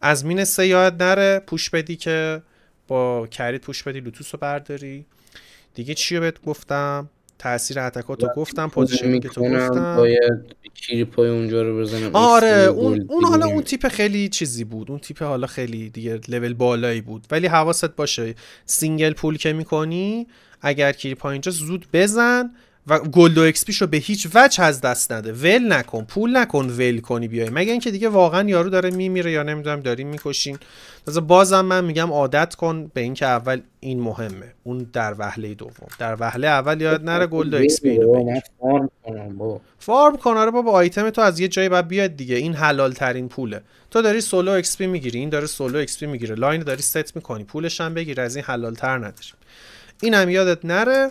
از مین سه یاد نره پوش بدی که با کرید پوش بدی لوتوس رو برداری دیگه چی رو بهت گفتم تاثیر حتکاتو گفتم پوزیشنی که تو گفتم باید کیری پای اونجا رو بزنم آره اون, اون حالا اون تیپ خیلی چیزی بود اون تیپ حالا خیلی دیگه لول بالایی بود ولی حواست باشه سینگل پول که میکنی اگر کیری پای اینجا زود بزن و گلد و اکسپیشو به هیچ وجه از دست نده ول نکن پول نکن ول کنی بیای مگه اینکه دیگه واقعا یارو داره میمیره یا نمیدونم داریم میکشین تازه بازم من میگم عادت کن به اینکه اول این مهمه اون در وهله دوم در وهله اول یاد نره گلد و اکسپی اینو فارم کن آره بابا آیتم تو از یه جایی بعد بیاد دیگه این حلال ترین پوله تو داری سولو اکسپی میگیری این داره سولو اکسپی میگیره لاین داری ست میکنی پولش هم بگیر از این حلال تر نداری این یادت نره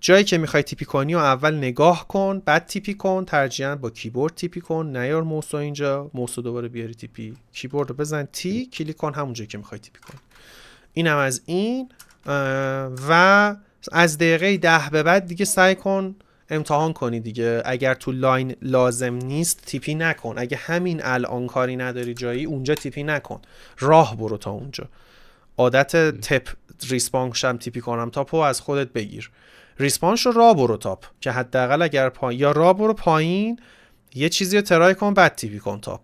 جایی که میخوای تیپی کنی و اول نگاه کن بعد تیپی کن ترجیحاً با کیبورد تیپی کن نیار موس اینجا موسو دوباره بیاری تیپی کیبورد رو بزن تی کلیک کن همون جایی که میخوای تیپی کن اینم از این و از دقیقه ده به بعد دیگه سعی کن امتحان کنی دیگه اگر تو لاین لازم نیست تیپی نکن اگه همین الان کاری نداری جایی اونجا تیپی نکن راه برو تا اونجا عادت تپ ریسپانکشم تیپی کنم تا پو از خودت بگیر ریسپانش رو را برو تاپ که حداقل اگر پایین یا را برو پایین یه چیزی رو ترای کن بعد تیپی کن تاپ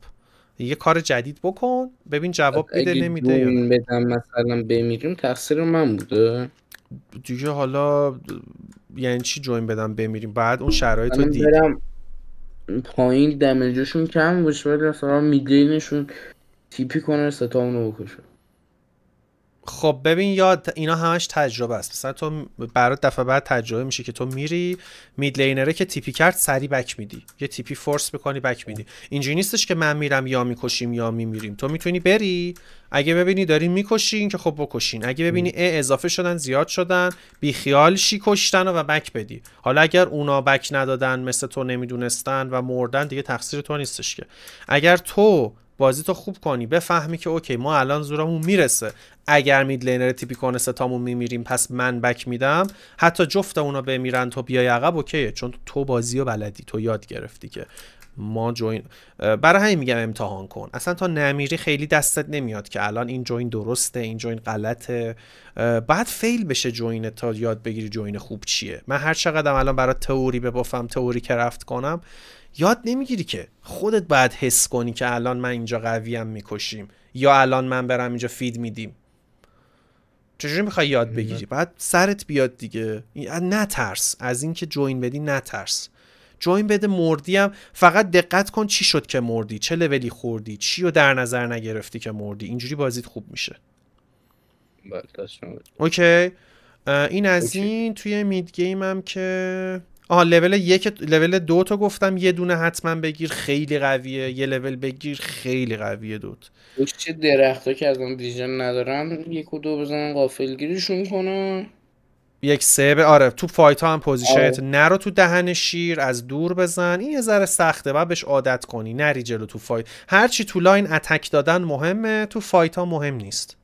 یه کار جدید بکن ببین جواب میده نمیده یا نه. بدم مثلا بمیریم تقصیر من بوده دیگه حالا یعنی چی جوین بدم بمیریم بعد اون شرایط رو دید پایین دمیجشون کم باشه ولی مثلا میدینشون تیپی کنه ستا بکشه خب ببین یا اینا همش تجربه است مثلا تو برات دفعه بعد تجربه میشه که تو میری مید لینره که تیپی کرد سری بک میدی یه تیپی فورس میکنی بک میدی اینجوری نیستش که من میرم یا میکشیم یا میمیریم تو میتونی بری اگه ببینی داری میکشین که خب بکشین اگه ببینی ا اضافه شدن زیاد شدن بیخیال شی کشتن و بک بدی حالا اگر اونا بک ندادن مثل تو نمیدونستن و مردن دیگه تقصیر تو نیستش که اگر تو بازی تو خوب کنی بفهمی که اوکی ما الان زورمون میرسه اگر مید لینر کنه ستامون میمیریم پس من بک میدم حتی جفت اونا بمیرن تو بیای عقب اوکیه چون تو بازی و بلدی تو یاد گرفتی که ما جوین برای همین میگم امتحان کن اصلا تا نمیری خیلی دستت نمیاد که الان این جوین درسته این جوین غلطه بعد فیل بشه جوین تا یاد بگیری جوین خوب چیه من هر چقدرم الان برای تئوری ببافم تئوری کرافت کنم یاد نمیگیری که خودت باید حس کنی که الان من اینجا قویم میکشیم یا الان من برم اینجا فید میدیم چجوری میخوای یاد بگیری بعد سرت بیاد دیگه نترس از اینکه جوین بدی نترس جوین بده مردی هم فقط دقت کن چی شد که مردی چه لولی خوردی چی رو در نظر نگرفتی که مردی اینجوری بازیت خوب میشه بله، اوکی این از این توی مید گیم هم که آها لول یک لول دو تا گفتم یه دونه حتما بگیر خیلی قویه یه لول بگیر خیلی قویه دوت چه درخته که از اون ویژن ندارم یک و دو بزنم قافلگیریشون کنم یک سه به آره تو فایت ها هم پوزیشنت آره. نرو تو دهن شیر از دور بزن این یه ذره سخته و بهش عادت کنی نری جلو تو فایت هرچی تو لاین اتک دادن مهمه تو فایت ها مهم نیست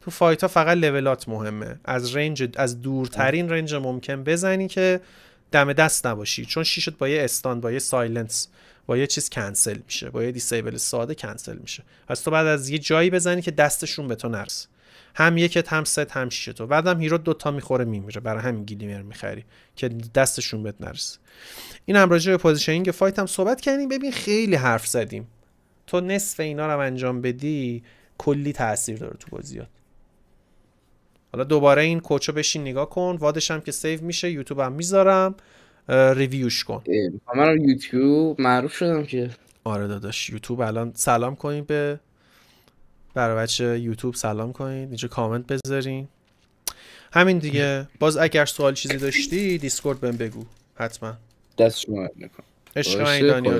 تو فایت ها فقط لولات مهمه از رنج از دورترین رنج ممکن بزنی که دم دست نباشی چون شیشت با یه استان با یه سایلنس با یه چیز کنسل میشه با یه دیسیبل ساده کنسل میشه پس تو بعد از یه جایی بزنی که دستشون به تو نرسه هم یکت هم ست هم شیشه تو بعدم هیرو دوتا میخوره میمیره برای همین گلیمر میخری که دستشون بهت نرسه این هم راجع به پوزیشنینگ فایت هم صحبت کردیم ببین خیلی حرف زدیم تو نصف اینا رو انجام بدی کلی تاثیر داره تو بازیات حالا دوباره این کوچو بشین نگاه کن وادش هم که سیو میشه یوتیوبم میذارم ریویوش کن من یوتیوب معروف شدم که آره داداش یوتیوب الان سلام کنین به برای بچه یوتیوب سلام کنین اینجا کامنت بذارین همین دیگه باز اگر سوال چیزی داشتی دیسکورد بهم بگو حتما دست شما نکن اشکای